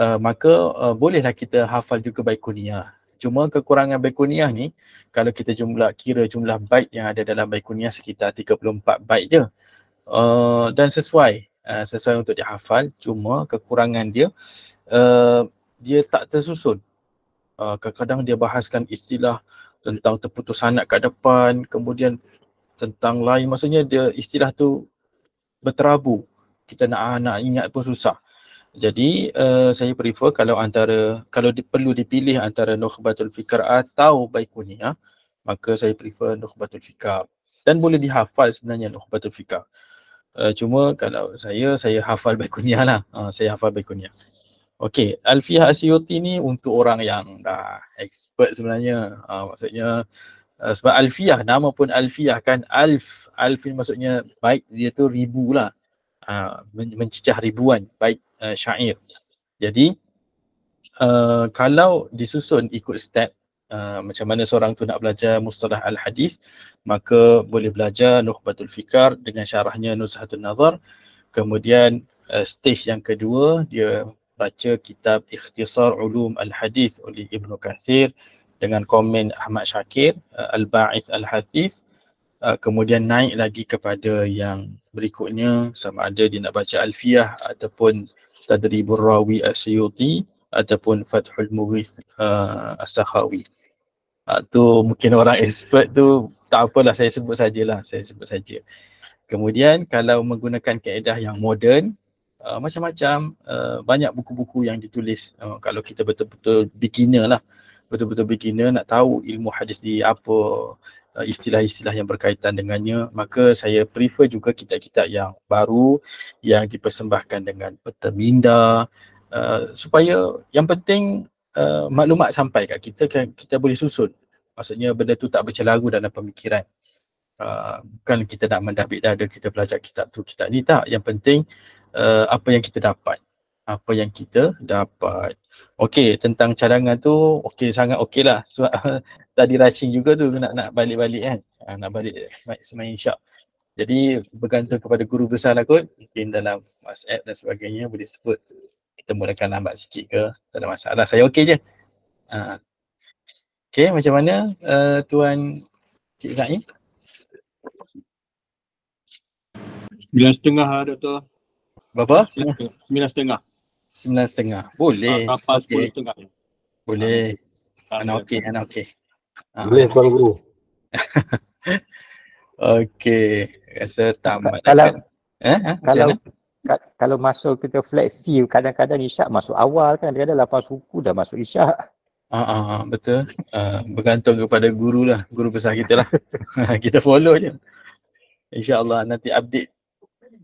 uh, maka uh, bolehlah kita hafal juga baik kuliah Cuma kekurangan baikuniah ni kalau kita jumlah kira jumlah byte yang ada dalam baikuniah sekitar 34 byte je. Uh, dan sesuai uh, sesuai untuk dihafal cuma kekurangan dia uh, dia tak tersusun. Uh, kadang-kadang dia bahaskan istilah tentang terputus sanad kat depan, kemudian tentang lain maksudnya dia istilah tu berterabu. Kita nak ah, nak ingat pun susah. Jadi uh, saya prefer kalau antara kalau di, perlu dipilih antara Nukhbatul Fikar atau Baikuniyah maka saya prefer Nukhbatul Fikar dan boleh dihafal sebenarnya Nukhbatul Fikar. Uh, cuma kalau saya saya hafal Baikuniyah lah. Uh, saya hafal Baikuniyah. Okey, Alfiah Asyuti ini untuk orang yang dah expert sebenarnya. Uh, maksudnya uh, sebab Alfiah nama pun Alfiah kan Alf Alfin maksudnya baik dia tu ribu lah uh, mencecah ribuan baik uh, syair. Jadi uh, kalau disusun ikut step uh, macam mana seorang tu nak belajar mustalah al-hadis maka boleh belajar Nuhbatul Fikar dengan syarahnya Nusahatul Nazar kemudian uh, stage yang kedua dia baca kitab Ikhtisar Ulum Al-Hadis oleh Ibn Kathir dengan komen Ahmad Syakir uh, Al-Ba'is Al-Hadis uh, kemudian naik lagi kepada yang berikutnya sama ada dia nak baca Alfiyah ataupun Tadribur Rawi Asyuti ataupun Fathul Mughith uh, As-Sakhawi. Itu ah, uh, mungkin orang expert tu tak apalah saya sebut sajalah, saya sebut saja. Kemudian kalau menggunakan kaedah yang moden, uh, macam-macam uh, banyak buku-buku yang ditulis uh, kalau kita betul-betul beginner lah betul-betul beginner nak tahu ilmu hadis di apa Eh, istilah-istilah yang berkaitan dengannya maka saya prefer juga kitab-kitab yang baru yang dipersembahkan dengan peta minda uh, eh, supaya yang penting uh, maklumat sampai kat kita kan kita boleh susun maksudnya benda tu tak bercelaru dalam pemikiran uh, bukan kita nak mendabik dada kita belajar kitab tu kitab ni tak yang penting uh, apa yang kita dapat apa yang kita dapat. Okey, tentang cadangan tu okey sangat okeylah. Sebab [laughs] tadi rushing juga tu nak nak balik-balik kan. Ha, nak balik main semain insya Jadi bergantung kepada guru besar lah kot. Mungkin dalam WhatsApp dan sebagainya boleh sebut kita mulakan lambat sikit ke. Tak ada masalah. Saya okey je. Ha. Okey, macam mana uh, Tuan Cik Zain? Bila setengah ada lah, tu. Berapa? Sembilan setengah. Sembilan setengah. Boleh. Ha, ah, kapal sepuluh okay. setengah. Boleh. Anak ah, ah, okey, anak okey. Boleh, Tuan Guru. [laughs] okey. Rasa tamat. Kalau, kan? eh? eh kalau, ka, kalau masuk kita fleksi, kadang-kadang isyak masuk awal kan. Kadang-kadang lapan suku dah masuk isyak. Ah, ah, ah, betul. Uh, bergantung kepada guru lah. Guru besar kita lah. [laughs] kita follow je. InsyaAllah nanti update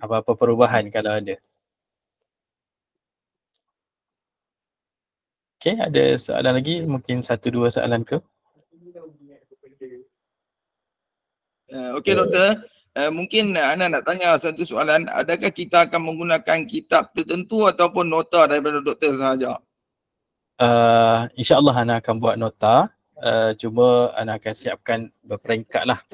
apa-apa perubahan kalau ada. Okay, ada soalan lagi? Mungkin satu dua soalan ke? Uh, eh, okay, doktor. Uh, mungkin Ana nak tanya satu soalan. Adakah kita akan menggunakan kitab tertentu ataupun nota daripada doktor sahaja? Uh, InsyaAllah Ana akan buat nota. Uh, cuma Ana akan siapkan berperingkat lah.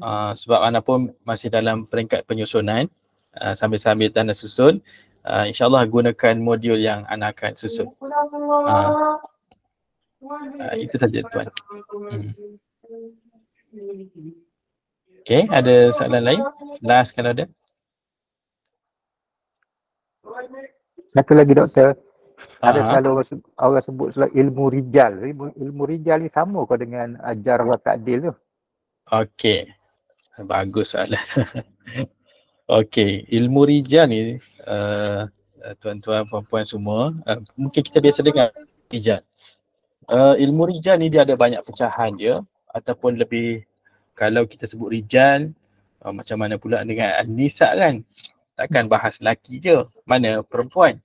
Uh, sebab Ana pun masih dalam peringkat penyusunan. Uh, sambil-sambil tanda susun uh, insyaallah gunakan modul yang anak akan susun. Uh, uh, itu saja tuan. Hmm. Okay, ada soalan lain? Last kalau ada. Satu lagi doktor. Ada Aha. selalu orang sebut, orang sebut selalu ilmu rijal. Ilmu, ilmu rijal ni sama ke dengan ajar wa ta'dil tu? Okay, Bagus soalan. [laughs] Okay, ilmu rijal ni Eh, eh, tuan-tuan, puan-puan semua. Uh, mungkin kita biasa dengar Rijal. Uh, ilmu Rijal ni dia ada banyak pecahan dia ataupun lebih kalau kita sebut Rijal uh, macam mana pula dengan Nisa kan? Takkan bahas lelaki je. Mana perempuan?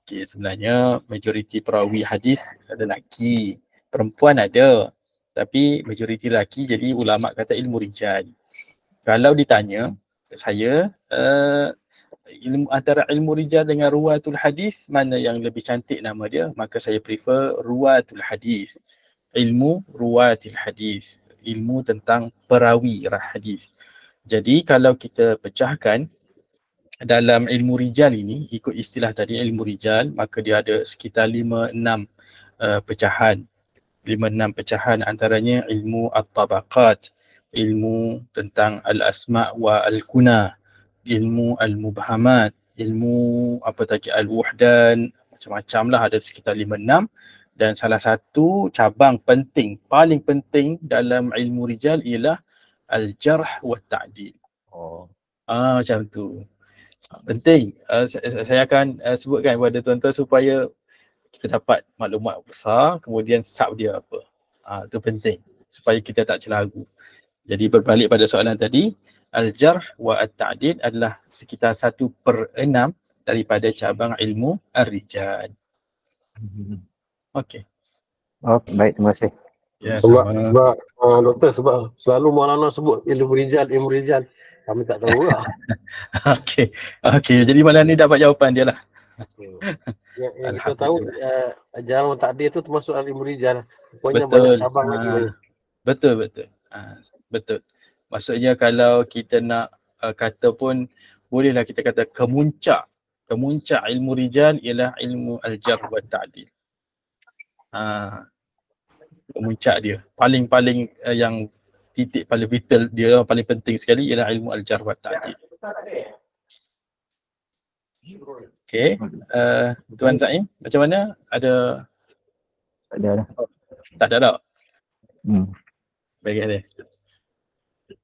Okey sebenarnya majoriti perawi hadis ada lelaki. Perempuan ada. Tapi majoriti lelaki jadi ulama kata ilmu Rijal. Kalau ditanya saya uh, ilmu antara ilmu rijal dengan ruwatul hadis mana yang lebih cantik nama dia maka saya prefer ruwatul hadis ilmu ruwatil hadis ilmu tentang perawi rah hadis jadi kalau kita pecahkan dalam ilmu rijal ini ikut istilah tadi ilmu rijal maka dia ada sekitar lima enam uh, pecahan lima enam pecahan antaranya ilmu at-tabaqat ilmu tentang al-asma' wa al-kunah ilmu al-mubhamat, ilmu apa tadi al-wuhdan, macam-macam lah ada sekitar lima enam dan salah satu cabang penting, paling penting dalam ilmu rijal ialah al-jarh wa ta'dil. Oh. Ah macam tu. Penting. Uh, saya akan uh, sebutkan kepada tuan-tuan supaya kita dapat maklumat besar kemudian sub dia apa. Ah uh, tu penting supaya kita tak celagu. Jadi berbalik pada soalan tadi, al-jarh wa at-ta'did adalah sekitar satu per enam daripada cabang ilmu ar-rijal. Hmm. Okey. Okay, oh, baik, terima kasih. Ya, sebab, sebab, sebab uh, doktor sebab selalu Maulana sebut ilmu rijal, ilmu rijal. Kami tak tahu lah. [laughs] Okey. Okey, jadi Maulana ni dapat jawapan dia lah. [laughs] Yang ya, kita tahu uh, jarang tak ada tu termasuk ilmu rijal. Pokoknya banyak cabang uh, ah. lagi. Betul, betul. Uh, betul. Maksudnya kalau kita nak uh, kata pun bolehlah kita kata kemuncak kemuncak ilmu rijal ialah ilmu al-jar wa ta'dil. Ha, kemuncak dia. Paling-paling uh, yang titik paling vital dia paling penting sekali ialah ilmu al-jar wa ta'dil. Okay. Uh, Tuan Zaim, macam mana? Ada? Tak ada. Oh, tak ada tak? Hmm. Baik, ada.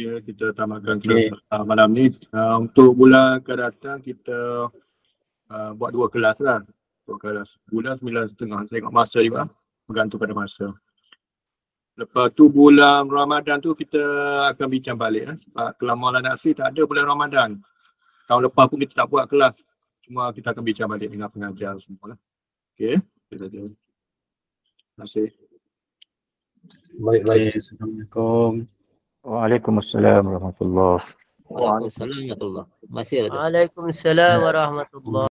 ya. Kita tamatkan okay. kelas uh, malam ni. Uh, untuk bulan akan datang kita uh, buat dua kelas lah. Dua kelas. Bulan sembilan setengah. Saya tengok masa juga. Bergantung pada masa. Lepas tu bulan Ramadan tu kita akan bincang balik. Eh. Sebab kelamalan aksi tak ada bulan Ramadan. Tahun lepas pun kita tak buat kelas. Cuma kita akan bincang balik dengan pengajar semua lah. Okay. Kita jalan. Terima kasih. Baik-baik. Assalamualaikum. Baik. وعليكم السلام ورحمة الله وعليكم السلام ورحمة الله السلام آه. ورحمة الله